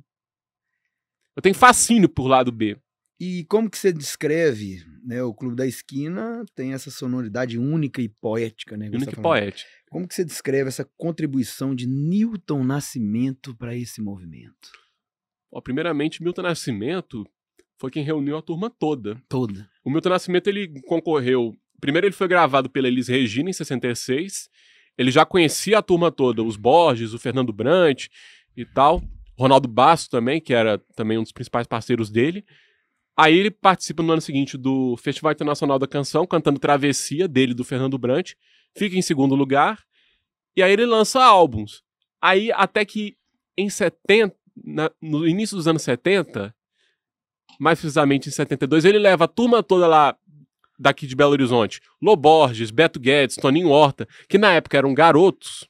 Eu tenho fascínio por lado B. E como que você descreve, né? O Clube da Esquina tem essa sonoridade única e poética, né? Tá única e poética. Como que você descreve essa contribuição de Newton Nascimento para esse movimento? Ó, primeiramente, Milton Nascimento foi quem reuniu a turma toda. Toda. O Milton Nascimento, ele concorreu... Primeiro ele foi gravado pela Elis Regina em 66. Ele já conhecia a turma toda, os Borges, o Fernando Brant e tal. Ronaldo Basso também, que era também um dos principais parceiros dele. Aí ele participa no ano seguinte do Festival Internacional da Canção, cantando Travessia, dele, do Fernando Brant. Fica em segundo lugar. E aí ele lança álbuns. Aí, até que em 70, na, no início dos anos 70, mais precisamente em 72, ele leva a turma toda lá daqui de Belo Horizonte. Loborges, Beto Guedes, Toninho Horta, que na época eram garotos.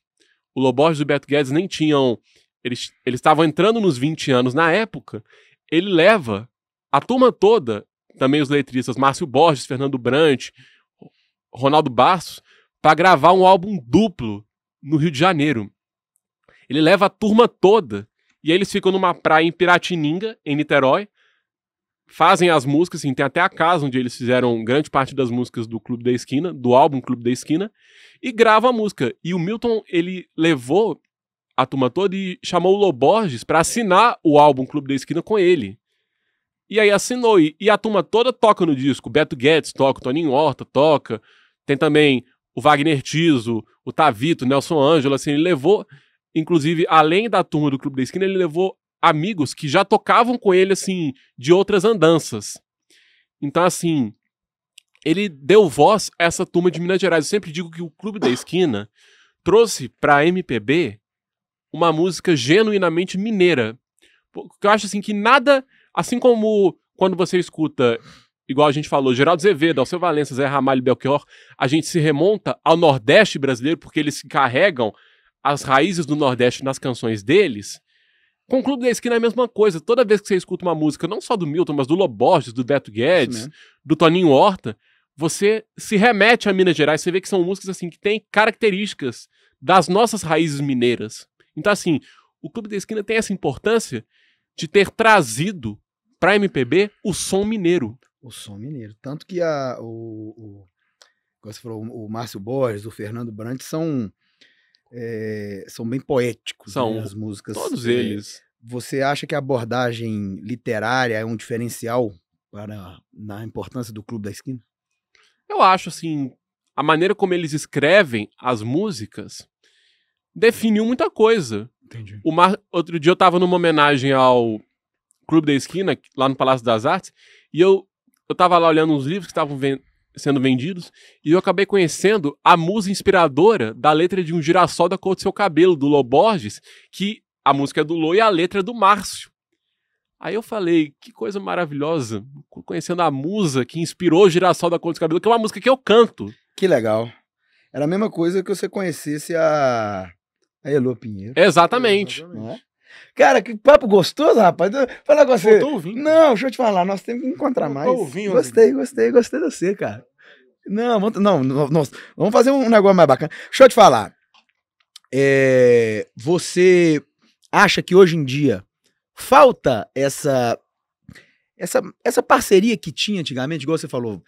O Loborges e o Beto Guedes nem tinham eles estavam entrando nos 20 anos na época, ele leva a turma toda, também os letristas Márcio Borges, Fernando Brant, Ronaldo Bastos, para gravar um álbum duplo no Rio de Janeiro. Ele leva a turma toda e aí eles ficam numa praia em Piratininga, em Niterói, fazem as músicas, assim, tem até a casa onde eles fizeram grande parte das músicas do Clube da Esquina, do álbum Clube da Esquina, e grava a música. E o Milton, ele levou a turma toda e chamou o Loborges para assinar o álbum Clube da Esquina com ele. E aí assinou, e, e a turma toda toca no disco. Beto Guedes toca, Toninho Horta toca, tem também o Wagner Tiso, o Tavito, Nelson Ângelo, assim, ele levou, inclusive, além da turma do Clube da Esquina, ele levou amigos que já tocavam com ele, assim, de outras andanças. Então, assim, ele deu voz a essa turma de Minas Gerais. Eu sempre digo que o Clube da Esquina trouxe para a MPB uma música genuinamente mineira. Porque eu acho assim que nada, assim como quando você escuta, igual a gente falou, Geraldo Zevedo, Alceu Valença, Zé Ramalho, Belchior, a gente se remonta ao Nordeste brasileiro porque eles carregam as raízes do Nordeste nas canções deles. Concluo da esquina é a mesma coisa. Toda vez que você escuta uma música, não só do Milton, mas do Loborges, do Beto Guedes, do Toninho Horta, você se remete a Minas Gerais. Você vê que são músicas assim que têm características das nossas raízes mineiras. Então, assim, o Clube da Esquina tem essa importância de ter trazido para MPB o som mineiro. O som mineiro. Tanto que a, o, o, você falou, o Márcio Borges, o Fernando Brandt são, é, são bem poéticos são, né, as músicas. Todos é, eles. Você acha que a abordagem literária é um diferencial para na importância do Clube da Esquina? Eu acho assim, a maneira como eles escrevem as músicas definiu muita coisa. Entendi. O Mar... Outro dia eu tava numa homenagem ao Clube da Esquina, lá no Palácio das Artes, e eu, eu tava lá olhando uns livros que estavam ven... sendo vendidos, e eu acabei conhecendo a musa inspiradora da letra de Um Girassol da Cor do Seu Cabelo, do Loborges Borges, que a música é do Lô e a letra é do Márcio. Aí eu falei, que coisa maravilhosa, conhecendo a musa que inspirou o Girassol da Cor do Seu Cabelo, que é uma música que eu canto. Que legal. Era a mesma coisa que você conhecesse a é A Elô Pinheiro. Exatamente. Exatamente. É? Cara, que papo gostoso, rapaz. Falar com você. Não, deixa eu te falar, nós temos que encontrar mais. Ouvindo, gostei, gostei, gostei de você, cara. Não, vamos, não, nós, vamos fazer um negócio mais bacana. Deixa eu te falar. É, você acha que hoje em dia falta essa essa, essa parceria que tinha antigamente, igual você falou,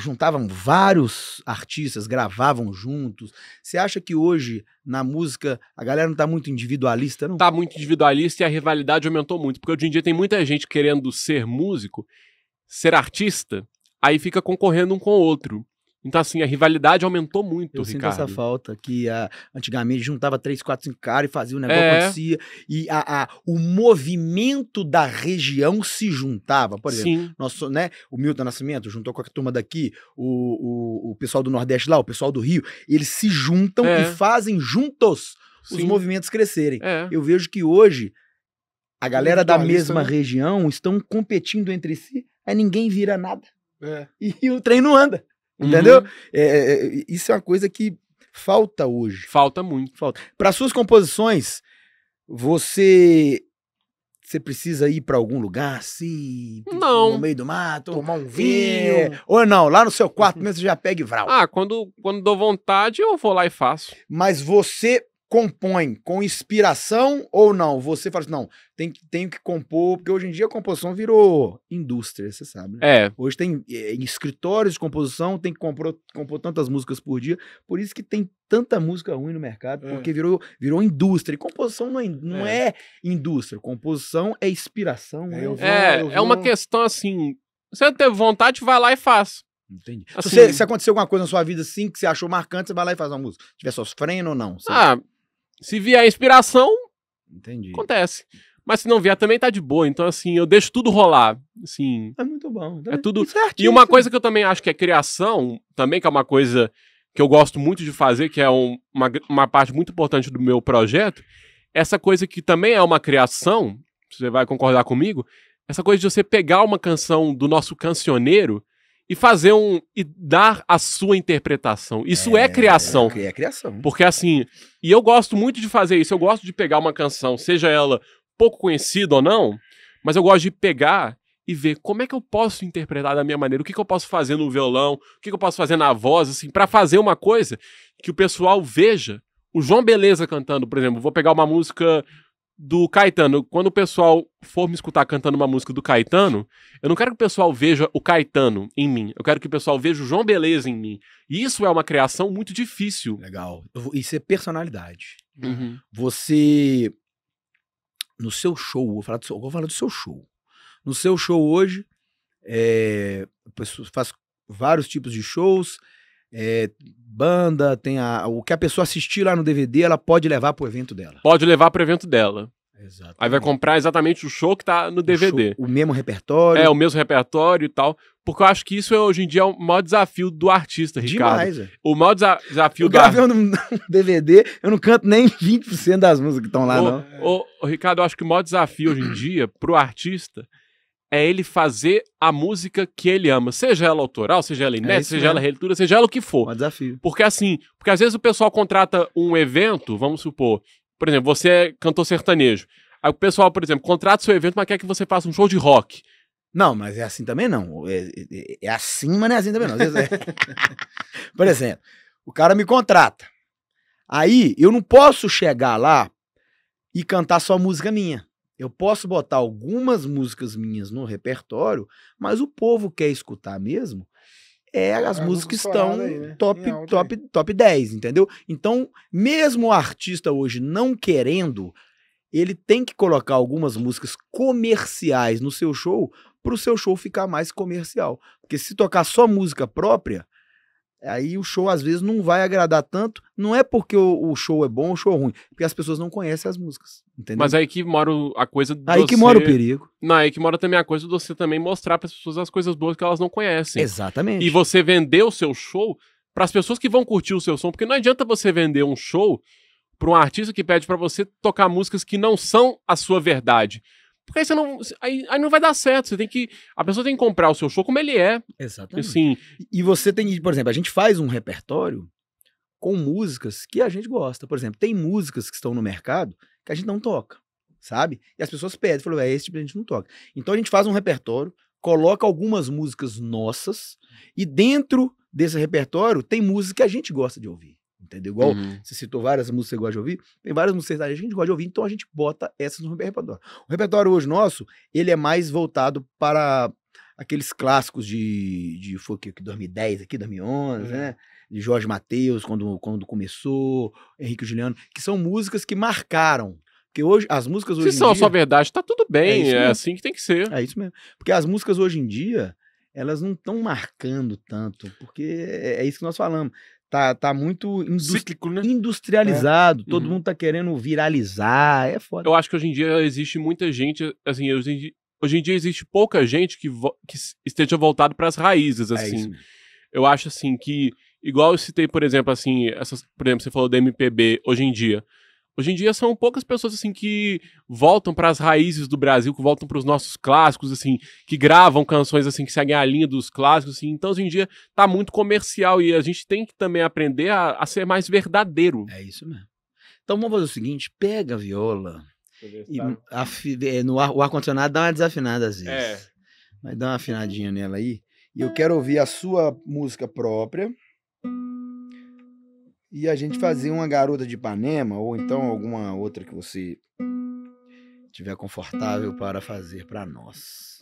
juntavam vários artistas, gravavam juntos. Você acha que hoje, na música, a galera não está muito individualista, não? Tá muito individualista e a rivalidade aumentou muito, porque hoje em dia tem muita gente querendo ser músico, ser artista, aí fica concorrendo um com o outro. Então, assim, a rivalidade aumentou muito, Eu Ricardo. sinto essa falta, que antigamente juntava três, quatro, cinco caras e fazia o negócio, é. acontecia. E a, a, o movimento da região se juntava. Por exemplo, Sim. Nosso, né, o Milton Nascimento juntou com a turma daqui, o, o, o pessoal do Nordeste lá, o pessoal do Rio. Eles se juntam é. e fazem juntos Sim. os movimentos crescerem. É. Eu vejo que hoje a galera da mesma né? região estão competindo entre si, aí ninguém vira nada. É. <laughs> E o trem não anda. Entendeu? Uhum. É, é, é, isso é uma coisa que falta hoje. Falta muito. Falta. Para suas composições, você você precisa ir para algum lugar assim? Não. No meio do mato? Tomar um vinho? É. Ou não, lá no seu quarto uhum. mesmo você já pega e vral. Ah, quando, quando dou vontade eu vou lá e faço. Mas você compõe com inspiração ou não? Você fala assim, não, tem, tenho que compor, porque hoje em dia a composição virou indústria, você sabe. Né? É. Hoje tem é, escritórios de composição, tem que compor, compor tantas músicas por dia, por isso que tem tanta música ruim no mercado, é. porque virou, virou indústria. E composição não é, não é. é. indústria, composição é inspiração. É, é vou, é, é, uma questão assim, você teve vontade, vai lá e faz. Entendi. Assim, se, se, aconteceu alguma coisa na sua vida assim que você achou marcante, você vai lá e faz uma música. Se tiver sofrendo ou não. Sabe? Ah, se vier a inspiração, Entendi. acontece. Mas se não vier também tá de boa. Então, assim, eu deixo tudo rolar. Assim, é muito bom. É né? tudo. É e uma coisa que eu também acho que é criação, também, que é uma coisa que eu gosto muito de fazer, que é um, uma, uma parte muito importante do meu projeto, essa coisa que também é uma criação, você vai concordar comigo, essa coisa de você pegar uma canção do nosso cancioneiro e fazer um e dar a sua interpretação. Isso é, é criação. É, é, criação. Porque assim, e eu gosto muito de fazer isso. Eu gosto de pegar uma canção, seja ela pouco conhecida ou não, mas eu gosto de pegar e ver como é que eu posso interpretar da minha maneira, o que, que eu posso fazer no violão, o que, que eu posso fazer na voz, assim, para fazer uma coisa que o pessoal veja o João Beleza cantando, por exemplo. Vou pegar uma música do Caetano. Quando o pessoal for me escutar cantando uma música do Caetano, eu não quero que o pessoal veja o Caetano em mim. Eu quero que o pessoal veja o João Beleza em mim. E isso é uma criação muito difícil. Legal. Isso é personalidade. Uhum. Você. No seu show, vou falar do seu, vou falar do seu show. No seu show hoje, é, vários tipos de shows é, banda, tem a, o que a pessoa assistir lá no DVD, ela pode levar pro evento dela. Pode levar pro evento dela. Exatamente. Aí vai comprar exatamente o show que tá no DVD. O, show, o, mesmo repertório. É, o mesmo repertório e tal. Porque eu acho que isso é, hoje em dia é o maior desafio do artista, Ricardo. Demais, é. O maior desa desafio do artista. Eu no <laughs> DVD, eu não canto nem 20% das músicas que estão lá, o, não. O, Ricardo, eu acho que o maior desafio hoje em dia pro artista é ele fazer a música que ele ama, seja ela autoral, seja ela é inédita, é seja mesmo. ela releitura, seja ela o que for. Um desafio. Porque assim, porque às vezes o pessoal contrata um evento, vamos supor, por exemplo, você é cantor sertanejo. Aí o pessoal, por exemplo, contrata seu evento, mas quer que você faça um show de rock. Não, mas é assim também não. É, é, é assim, mas não é assim também não. É... <laughs> por exemplo, o cara me contrata. Aí eu não posso chegar lá e cantar só música minha. Eu posso botar algumas músicas minhas no repertório, mas o povo quer escutar mesmo é, é as é músicas que estão aí, né? top, top, top 10, entendeu? Então, mesmo o artista hoje não querendo, ele tem que colocar algumas músicas comerciais no seu show para o seu show ficar mais comercial. Porque se tocar só música própria, Aí o show às vezes não vai agradar tanto, não é porque o, o show é bom ou o show é ruim, porque as pessoas não conhecem as músicas, entendeu? Mas aí que mora a coisa do Aí você... que mora o perigo. Não, aí que mora também a coisa de você também mostrar para as pessoas as coisas boas que elas não conhecem. Exatamente. E você vender o seu show para as pessoas que vão curtir o seu som, porque não adianta você vender um show para um artista que pede para você tocar músicas que não são a sua verdade. Porque aí você não. Aí, aí não vai dar certo. Você tem que. A pessoa tem que comprar o seu show como ele é. Exatamente. Assim. E você tem, por exemplo, a gente faz um repertório com músicas que a gente gosta. Por exemplo, tem músicas que estão no mercado que a gente não toca, sabe? E as pessoas pedem, falam, é esse tipo a gente não toca. Então a gente faz um repertório, coloca algumas músicas nossas e dentro desse repertório tem música que a gente gosta de ouvir. Entendeu? Igual uhum. você citou várias músicas que você gosta de ouvir, tem várias músicas que a gente gosta de ouvir, então a gente bota essas no repertório. O repertório hoje nosso, ele é mais voltado para aqueles clássicos de, de que aqui, 2010 aqui, 2011, uhum. né? É. De Jorge Mateus quando, quando começou, Henrique Juliano, que são músicas que marcaram. Porque hoje, as músicas hoje Se em são dia... a sua verdade, tá tudo bem, é, é assim que tem que ser. É isso mesmo. Porque as músicas hoje em dia, elas não estão marcando tanto, porque é, é isso que nós falamos tá, tá muito Cíclico, né? industrializado, é. todo uhum. mundo tá querendo viralizar, é foda. Eu acho que hoje em dia existe muita gente, assim, hoje em dia, hoje em dia existe pouca gente que, que esteja voltado para as raízes, é assim. É eu acho assim que igual eu citei, por exemplo, assim, essas, por exemplo, você falou da MPB hoje em dia. Hoje em dia são poucas pessoas assim que voltam para as raízes do Brasil, que voltam para os nossos clássicos assim, que gravam canções assim que seguem a linha dos clássicos assim. Então hoje em dia tá muito comercial e a gente tem que também aprender a, a ser mais verdadeiro. É isso mesmo. Então vamos fazer o seguinte, pega a viola e tá. é, no ar, o ar condicionado dá uma desafinada às vezes. É. Mas dá uma afinadinha nela aí. E eu ah. quero ouvir a sua música própria e a gente fazia hum. uma garota de Ipanema, ou então hum. alguma outra que você tiver confortável hum. para fazer para nós.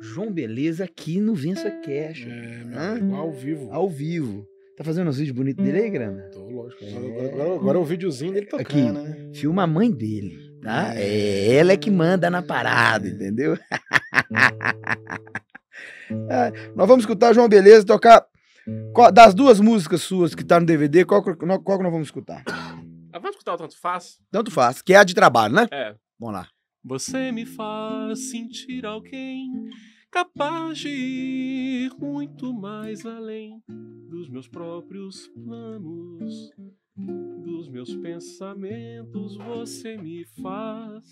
João Beleza aqui no Vença Cash. É, né? ao vivo. Ao vivo. Tá fazendo uns vídeos bonitos dele aí, Grana? Tô, lógico. É. Agora, agora, é o videozinho dele tocando, aqui, né? Filma a mãe dele, tá? É, é ela é que manda na parada, entendeu? é. <laughs> Nós vamos escutar João Beleza tocar qual, das duas músicas suas que tá no DVD, qual, qual, qual que nós vamos escutar? Ah, vamos escutar o Tanto Faz? Tanto Faz, que é a de trabalho, né? É. Vamos lá. Você me faz sentir alguém capaz de ir muito mais além dos meus próprios planos, dos meus pensamentos. Você me faz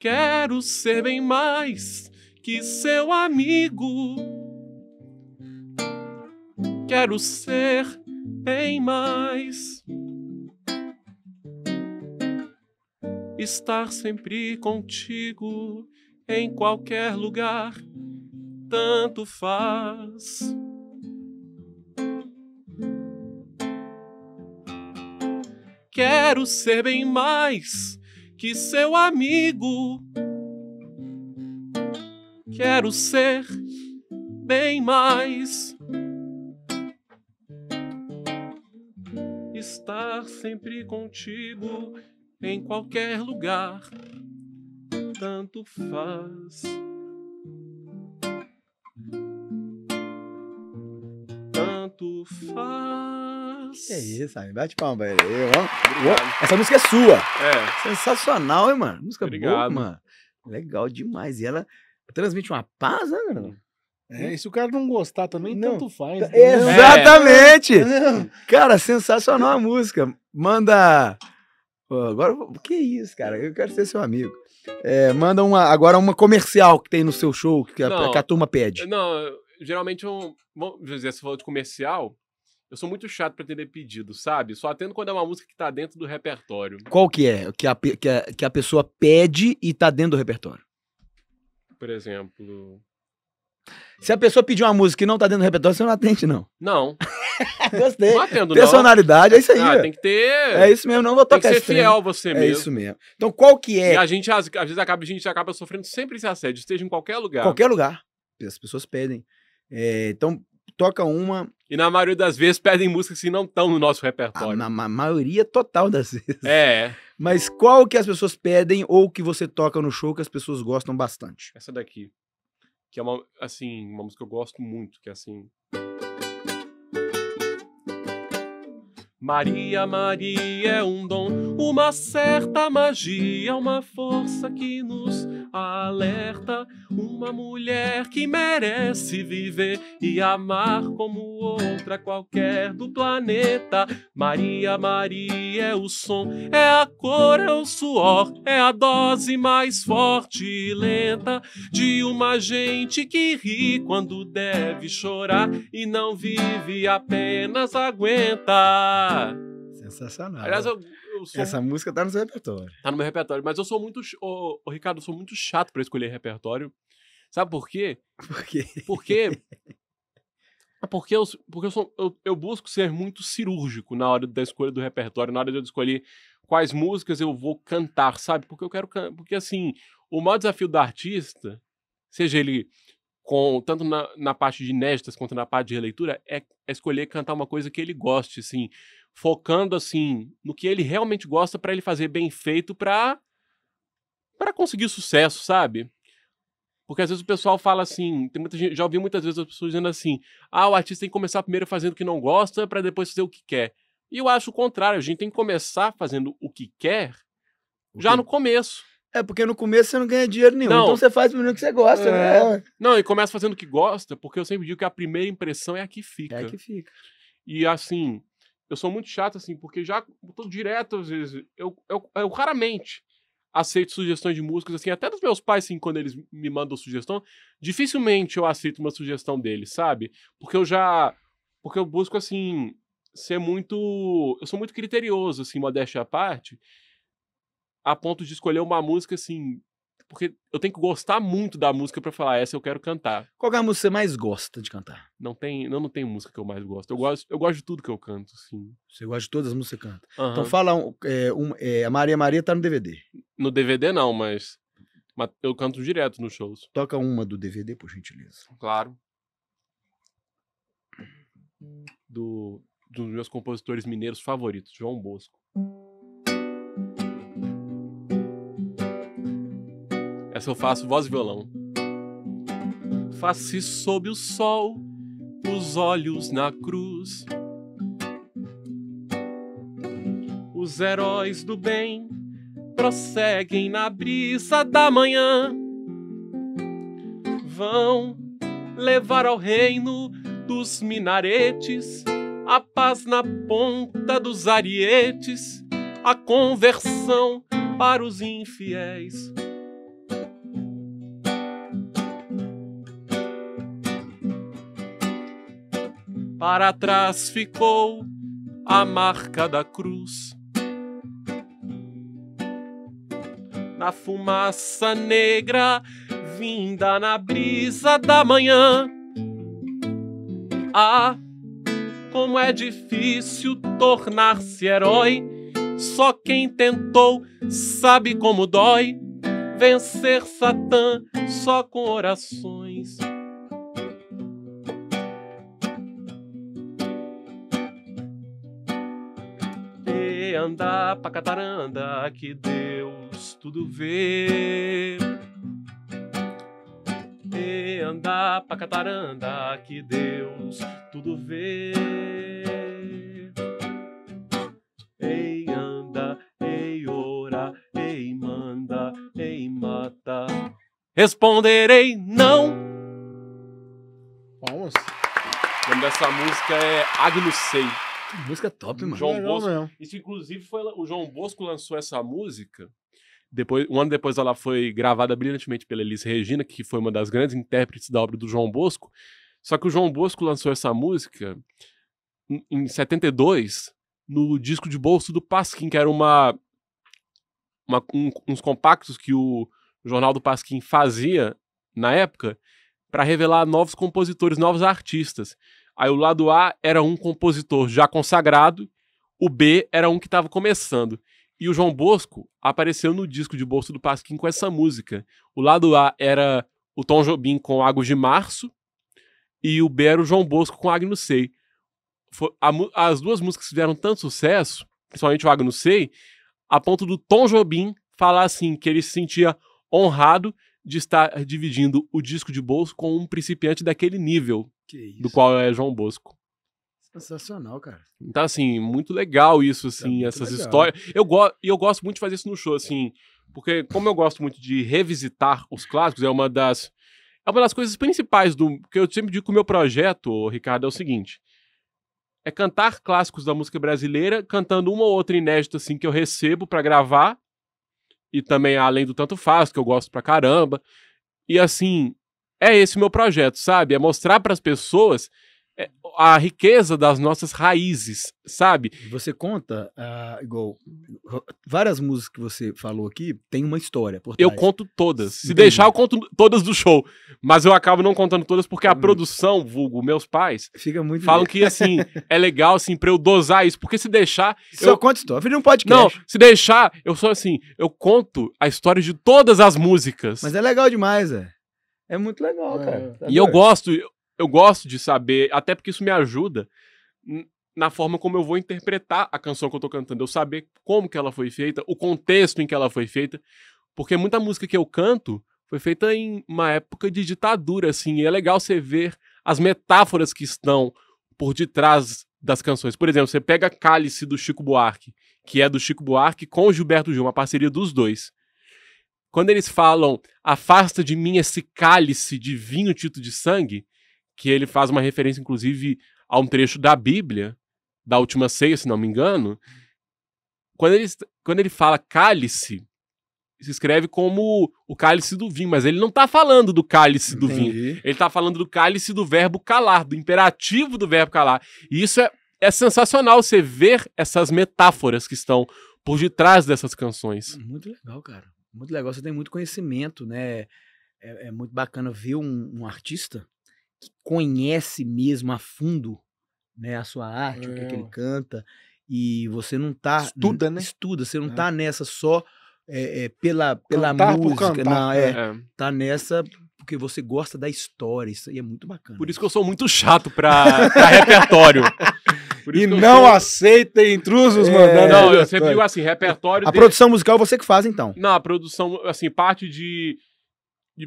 Quero ser bem mais que seu amigo. Quero ser bem mais. Estar sempre contigo em qualquer lugar, tanto faz. Quero ser bem mais que seu amigo. Quero ser bem mais. Estar sempre contigo em qualquer lugar, tanto faz. Que isso, sabe? Bate palma pra ele. Essa música é sua. É. Sensacional, hein, mano? Música Obrigado. boa, mano. Legal demais. E ela transmite uma paz, né, mano? Hum? É, e se o cara não gostar também, não. tanto faz. Né? Exatamente! É. Cara, sensacional a música. Manda. Agora, o que isso, cara? Eu quero ser seu amigo. É, manda uma, agora uma comercial que tem no seu show, que, a, que a turma pede. Não, geralmente, um, vamos dizer, se falou de comercial, eu sou muito chato para atender pedido, sabe? Só atendo quando é uma música que tá dentro do repertório. Qual que é? Que a, que a, que a pessoa pede e tá dentro do repertório? Por exemplo. Se a pessoa pedir uma música que não tá dentro do repertório, você não atende, não. Não. <laughs> Gostei. Não atendo, Personalidade, não. é isso aí. Ah, tem que ter. É isso mesmo, não vou tocar Tem que ser fiel a você é mesmo. É isso mesmo. Então, qual que é? E a gente, às, às vezes, acaba, a gente acaba sofrendo sempre esse assédio, esteja em qualquer lugar. Qualquer lugar. As pessoas pedem. É, então, toca uma. E na maioria das vezes pedem músicas que não estão no nosso ah, repertório. na ma maioria total das <laughs> vezes. É. Mas qual que as pessoas pedem ou que você toca no show que as pessoas gostam bastante? Essa daqui. Que é uma, assim, uma música que eu gosto muito, que é assim. Maria, Maria é um dom, uma certa magia, uma força que nos alerta. Uma mulher que merece viver e amar como outra qualquer do planeta. Maria, Maria é o som, é a cor, é o suor, é a dose mais forte e lenta de uma gente que ri quando deve chorar e não vive, apenas aguenta. Sensacional. Aliás, eu, eu sou... Essa música tá no seu repertório. Tá no meu repertório. Mas eu sou muito. Ô, ô Ricardo, eu sou muito chato pra escolher repertório. Sabe por quê? <laughs> Por quê? Porque. Ah, porque, eu, porque eu, sou, eu, eu busco ser muito cirúrgico na hora da escolha do repertório, na hora de eu escolher quais músicas eu vou cantar, sabe? Porque eu quero. Can... Porque, assim, o maior desafio do artista, seja ele com, tanto na, na, parte de inéditas quanto na parte de releitura, é, é, escolher cantar uma coisa que ele goste, assim focando assim no que ele realmente gosta para ele fazer bem feito para para conseguir sucesso, sabe? Porque às vezes o pessoal fala assim, tem muita gente, já ouvi muitas vezes as pessoas dizendo assim: "Ah, o artista tem que começar primeiro fazendo o que não gosta para depois fazer o que quer". E eu acho o contrário, a gente tem que começar fazendo o que quer o já que... no começo. É, porque no começo você não ganha dinheiro nenhum. Não. Então você faz o que você gosta, é. né? Não, e começa fazendo o que gosta, porque eu sempre digo que a primeira impressão é a que fica. É a que fica. E assim, eu sou muito chato, assim, porque já tô direto, às vezes. Eu, eu, eu raramente aceito sugestões de músicas, assim, até dos meus pais, assim, quando eles me mandam sugestão, dificilmente eu aceito uma sugestão deles, sabe? Porque eu já. Porque eu busco, assim, ser muito. Eu sou muito criterioso, assim, modéstia à parte, a ponto de escolher uma música, assim, porque eu tenho que gostar muito da música para falar essa eu quero cantar. Qual é a música que você mais gosta de cantar? Não tem, não, não tem música que eu mais gosto. Eu gosto, eu gosto de tudo que eu canto, sim. Você gosta de todas as músicas que você canta? Uhum. Então fala, é, um, é, a Maria Maria tá no DVD. No DVD não, mas, mas eu canto direto nos shows. Toca uma do DVD, por gentileza. Claro. Do, dos meus compositores mineiros favoritos, João Bosco. Essa eu faço voz e violão. Face sob o sol, os olhos na cruz. Os heróis do bem prosseguem na brisa da manhã. Vão levar ao reino dos minaretes a paz na ponta dos arietes, a conversão para os infiéis. Para trás ficou a marca da cruz. Na fumaça negra vinda na brisa da manhã. Ah, como é difícil tornar-se herói. Só quem tentou sabe como dói vencer Satã só com orações. andar pra cataranda que Deus tudo vê. E andar pra cataranda que Deus tudo vê. Ei, anda, ei, ora, ei, manda, ei, mata. Responderei não. Vamos. O nome dessa música é Agnus Sei. Música top, hum, mano. João Bosco. Mesmo. Isso, inclusive, foi o João Bosco lançou essa música. Depois, um ano depois ela foi gravada brilhantemente pela Elis Regina, que foi uma das grandes intérpretes da obra do João Bosco. Só que o João Bosco lançou essa música em, em 72 no disco de bolso do Pasquim, que era uma, uma um, uns compactos que o jornal do Pasquim fazia na época para revelar novos compositores, novos artistas. Aí o lado A era um compositor já consagrado, o B era um que estava começando. E o João Bosco apareceu no disco de Bolso do Pasquim com essa música. O lado A era o Tom Jobim com Águas de Março e o B era o João Bosco com Agno Sei. as duas músicas fizeram tanto sucesso, principalmente o Agno Sei, a ponto do Tom Jobim falar assim que ele se sentia honrado de estar dividindo o disco de bolso com um principiante daquele nível, do qual é João Bosco. Sensacional, cara. Então, assim, muito legal isso, tá assim, é essas legal. histórias. Eu, go eu gosto muito de fazer isso no show, assim, porque como eu gosto muito de revisitar os clássicos, é uma das, é uma das coisas principais do que eu sempre digo que o meu projeto, Ricardo, é o seguinte. É cantar clássicos da música brasileira, cantando uma ou outra inédita, assim, que eu recebo para gravar. E também, além do Tanto Faz, que eu gosto pra caramba. E, assim, é esse o meu projeto, sabe? É mostrar para as pessoas é, a riqueza das nossas raízes, sabe? Você conta, uh, igual várias músicas que você falou aqui, tem uma história. Eu conto todas. Se Entendi. deixar, eu conto todas do show. Mas eu acabo não contando todas porque a hum. produção, vulgo, meus pais, Fica muito falam bem. que assim, é legal assim, pra eu dosar isso. Porque se deixar. Só eu conto história. Filho, não pode Não, se deixar, eu sou assim, eu conto a história de todas as músicas. Mas é legal demais, é. É muito legal, é. cara. Tá e eu gosto, eu gosto de saber, até porque isso me ajuda na forma como eu vou interpretar a canção que eu tô cantando, eu saber como que ela foi feita, o contexto em que ela foi feita, porque muita música que eu canto foi feita em uma época de ditadura, assim, e é legal você ver as metáforas que estão por detrás das canções. Por exemplo, você pega Cálice do Chico Buarque, que é do Chico Buarque com o Gilberto Gil, uma parceria dos dois. Quando eles falam, afasta de mim esse cálice de vinho tinto de sangue, que ele faz uma referência, inclusive, a um trecho da Bíblia, da última ceia, se não me engano. Quando ele, quando ele fala cálice, se escreve como o cálice do vinho, mas ele não está falando do cálice do Entendi. vinho. Ele está falando do cálice do verbo calar, do imperativo do verbo calar. E isso é, é sensacional você ver essas metáforas que estão por detrás dessas canções. Muito legal, cara. Muito legal, você tem muito conhecimento, né? É, é muito bacana ver um, um, artista que conhece mesmo a fundo né, a sua arte, é. o que, é que ele é. canta. E você não tá. Estuda, né? Estuda, você não é. tá nessa só é, é, pela, pela música. Não, é, Tá nessa porque você gosta da história. Isso aí é muito bacana. Por isso que eu sou muito chato pra, pra repertório. <laughs> Por e não sou... aceitem intrusos é... mandando. Não, eu sempre digo assim, repertório. A de... produção musical você que faz, então. Não, a produção, assim, parte de.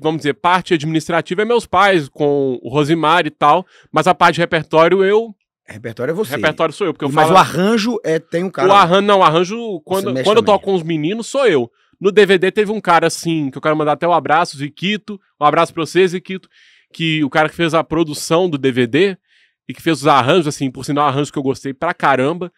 Vamos dizer, parte administrativa é meus pais, com o Rosimar e tal, mas a parte de repertório eu Repertório é você. Repertório sou eu, porque eu Mas falo... o arranjo é, tem um cara. O arranjo, não, o arranjo, quando, quando eu toco com os meninos, sou eu. No DVD teve um cara assim, que eu quero mandar até um abraço, Ziquito. Um abraço pra vocês, Ziquito. Que o cara que fez a produção do DVD, e que fez os arranjos, assim, por sinal, arranjos que eu gostei pra caramba.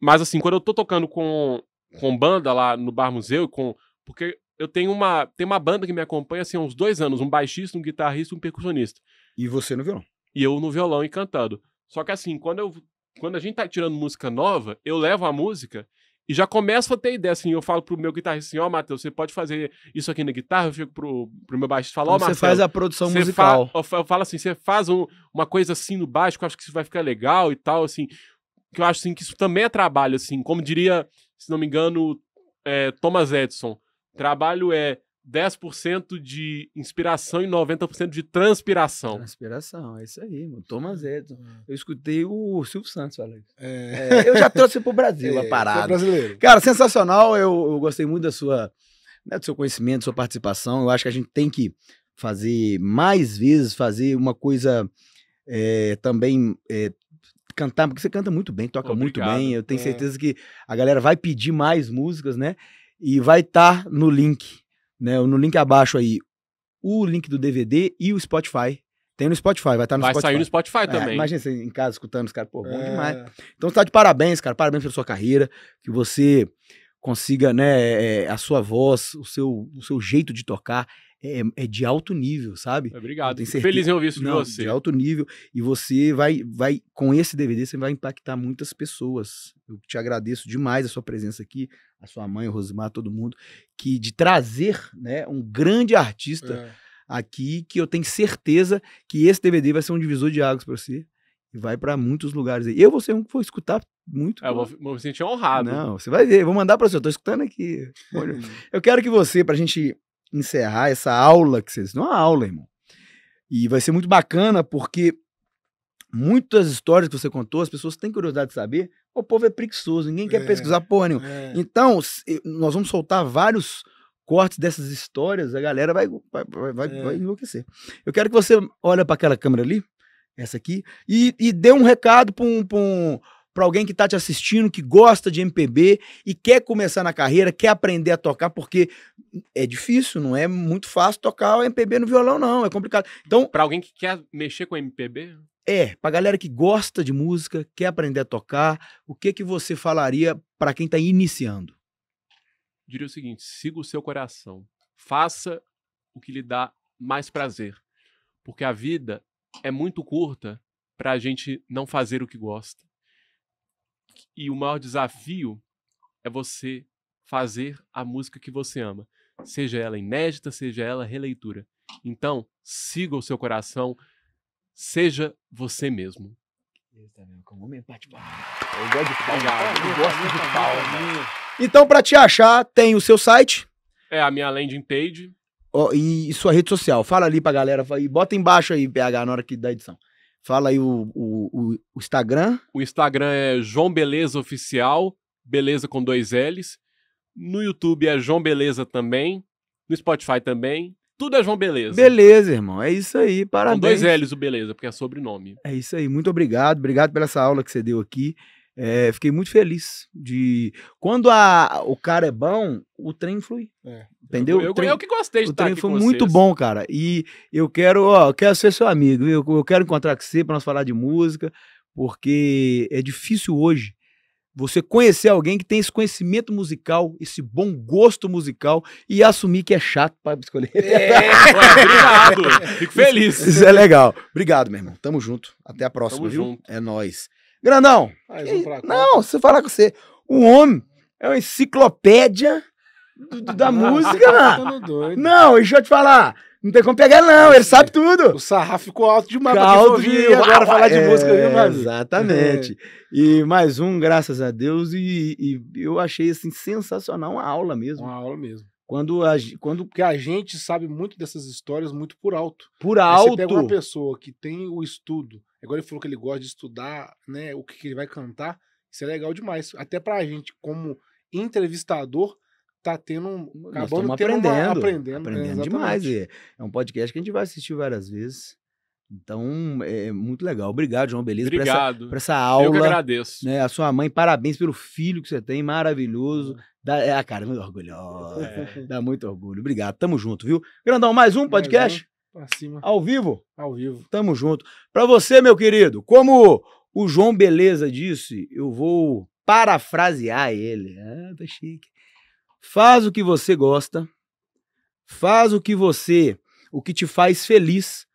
Mas, assim, quando eu tô tocando com, com banda lá no Bar Museu, com porque eu tenho uma, tem uma banda que me acompanha, assim, há uns dois anos, um baixista, um guitarrista, um percussionista. E você no violão. E eu no violão e cantando. Só que, assim, quando eu quando a gente tá tirando música nova, eu levo a música e já começo a ter ideia, assim, eu falo pro meu guitarrista assim, ó, oh, Matheus, você pode fazer isso aqui na guitarra? Eu fico pro, pro meu baixo e falo, ó, Matheus... Você faz a produção musical. Fa... Eu falo assim, você faz um, uma coisa assim no baixo que eu acho que isso vai ficar legal e tal, assim... Que eu acho, assim, que isso também é trabalho, assim, como diria, se não me engano, é, Thomas Edison. Trabalho é 10% de inspiração e 90% de transpiração. Transpiração, é isso aí, Thomas uhum. Edison. Eu escutei o Silvio Santos falar isso. É. É, eu já trouxe pro Brasil <laughs> é, a parada. É brasileiro. Cara, sensacional. Eu, eu, gostei muito da sua, né, do seu conhecimento, da sua participação. Eu acho que a gente tem que fazer mais vezes, fazer uma coisa é, também é, cantar, porque você canta muito bem, toca Obrigado. muito bem. Eu tenho certeza que a galera vai pedir mais músicas, né? E vai estar tá no link né, no link abaixo aí, o link do DVD e o Spotify. Tem no Spotify, vai estar tá no vai Spotify. Vai sair no Spotify é, também. Imagina você em casa escutando os caras, pô, bom é. demais. Então você tá de parabéns, cara, parabéns pela sua carreira, que você consiga, né, é, é, a sua voz, o seu, o seu jeito de tocar é, é de alto nível, sabe? Obrigado. Feliz em ouvir isso Não, de você. De alto nível. E você vai, vai, com esse DVD, você vai impactar muitas pessoas. Eu te agradeço demais a sua presença aqui, a sua mãe, o Rosimar, todo mundo, que de trazer né, um grande artista é. aqui, que eu tenho certeza que esse DVD vai ser um divisor de águas para você. E vai para muitos lugares aí. Eu vou ser um que vou escutar muito. É, eu vou, vou, me sentir honrado. Não, você vai ver. Vou mandar para você. Eu tô escutando aqui. <laughs> eu quero que você, para a gente encerrar essa aula que vocês. Não é uma aula, irmão. E vai ser muito bacana porque muitas histórias que você contou, as pessoas têm curiosidade de saber. O povo é preguiçoso, ninguém quer é, pesquisar porra nenhuma. É. Então, nós vamos soltar vários cortes dessas histórias, a galera vai, vai, vai, é. vai enlouquecer. Eu quero que você olhe para aquela câmera ali, essa aqui, e, e dê um recado para um, pra um para alguém que está te assistindo, que gosta de MPB e quer começar na carreira, quer aprender a tocar, porque é difícil, não é muito fácil tocar o MPB no violão, não, é complicado. Então, para alguém que quer mexer com MPB? É, para galera que gosta de música, quer aprender a tocar, o que que você falaria para quem está iniciando? Diria o seguinte: siga o seu coração, faça o que lhe dá mais prazer, porque a vida é muito curta para a gente não fazer o que gosta. E o maior desafio é você fazer a música que você ama, seja ela inédita, seja ela releitura. Então, siga o seu coração, seja você mesmo. Como homem Eu gosto de palma. Então, para te achar, tem o seu site. É a minha landing page. Oh, e sua rede social. Fala ali pra galera. E bota embaixo aí, PH, na hora que da edição. Fala aí o, o, o, Instagram. O Instagram é João Beleza Oficial, beleza com dois L's. No YouTube é João Beleza também. No Spotify também. Tudo é João Beleza. Beleza, irmão. É isso aí. Parabéns. Com dois L's o Beleza, porque é sobrenome. É isso aí. Muito obrigado. Obrigado pela essa aula que você deu aqui. É, fiquei muito feliz de. Quando a, o cara é bom, o trem flui. É. Entendeu? Eu, eu, eu, que gostei de O trem foi muito vocês. bom, cara. E eu quero, ó, eu quero ser seu amigo. Eu, eu quero encontrar com você para nós falar de música, porque é difícil hoje você conhecer alguém que tem esse conhecimento musical, esse bom gosto musical e assumir que é chato para escolher. É, obrigado. <laughs> Fico feliz. Isso, isso, é legal. Obrigado, meu irmão. Tamo junto. Até a próxima, Tamo viu? Junto. É nós. Grandão. Um não, se eu falar com você, o homem é uma enciclopédia do, do, da <laughs> tá música, mano. Não, deixa eu te falar. Não tem como pegar, não. Ele sabe tudo. O sarrafo ficou alto demais Caldo pra quem agora uau, falar de é, música, mano? Exatamente. É. E mais um, graças a Deus. E, e, eu achei, assim, sensacional. Uma aula mesmo. Uma aula mesmo. Quando a, quando... Porque a gente sabe muito dessas histórias muito por alto. Por alto. Aí você pega uma pessoa que tem o estudo, Agora ele falou que ele gosta de estudar, né? O que, que ele vai cantar. Isso é legal demais. Até pra gente, como entrevistador, tá tendo Acabando Acabando aprendendo, uma, aprendendo. Aprendendo é, demais. É, é um podcast que a gente vai assistir várias vezes. Então, é muito legal. Obrigado, João Beleza, Obrigado. Pra, essa, essa aula. Eu que agradeço. Né, a sua mãe, parabéns pelo filho que você tem, maravilhoso. Uhum. Dá, é, cara, é muito orgulhoso. É. Dá muito orgulho. Obrigado, tamo junto, viu? Grandão, mais um podcast? Mais um. Pra cima. Ao vivo? Ao vivo. Tamo junto. Pra você, meu querido, como o João Beleza disse, eu vou parafrasear ele. Ah, tá chique. Faz o que você gosta, faz o que você, o que te faz feliz,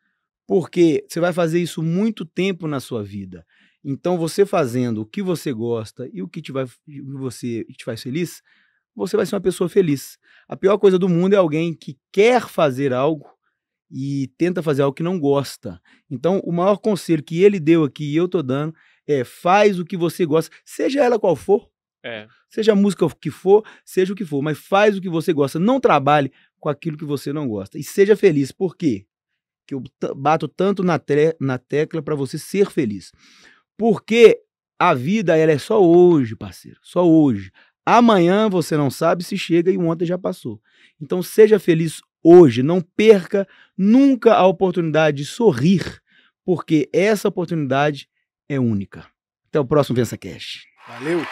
porque você vai fazer isso muito tempo na sua vida. Então, você fazendo o que você gosta e o que te, vai, você, te faz feliz, você vai ser uma pessoa feliz. A pior coisa do mundo é alguém que quer fazer algo e tenta fazer algo que não gosta. Então, o maior conselho que ele deu aqui e eu tô dando é faz o que você gosta, seja ela qual for. É. Seja a música que for, seja o que for, mas faz o que você gosta. Não trabalhe com aquilo que você não gosta. E seja feliz. Por quê? Que eu bato tanto na, na tecla para você ser feliz. Porque a vida ela é só hoje, parceiro. Só hoje. Amanhã você não sabe se chega e ontem já passou. Então seja feliz hoje. Não perca nunca a oportunidade de sorrir, porque essa oportunidade é única. Até o próximo VensaCast. Valeu!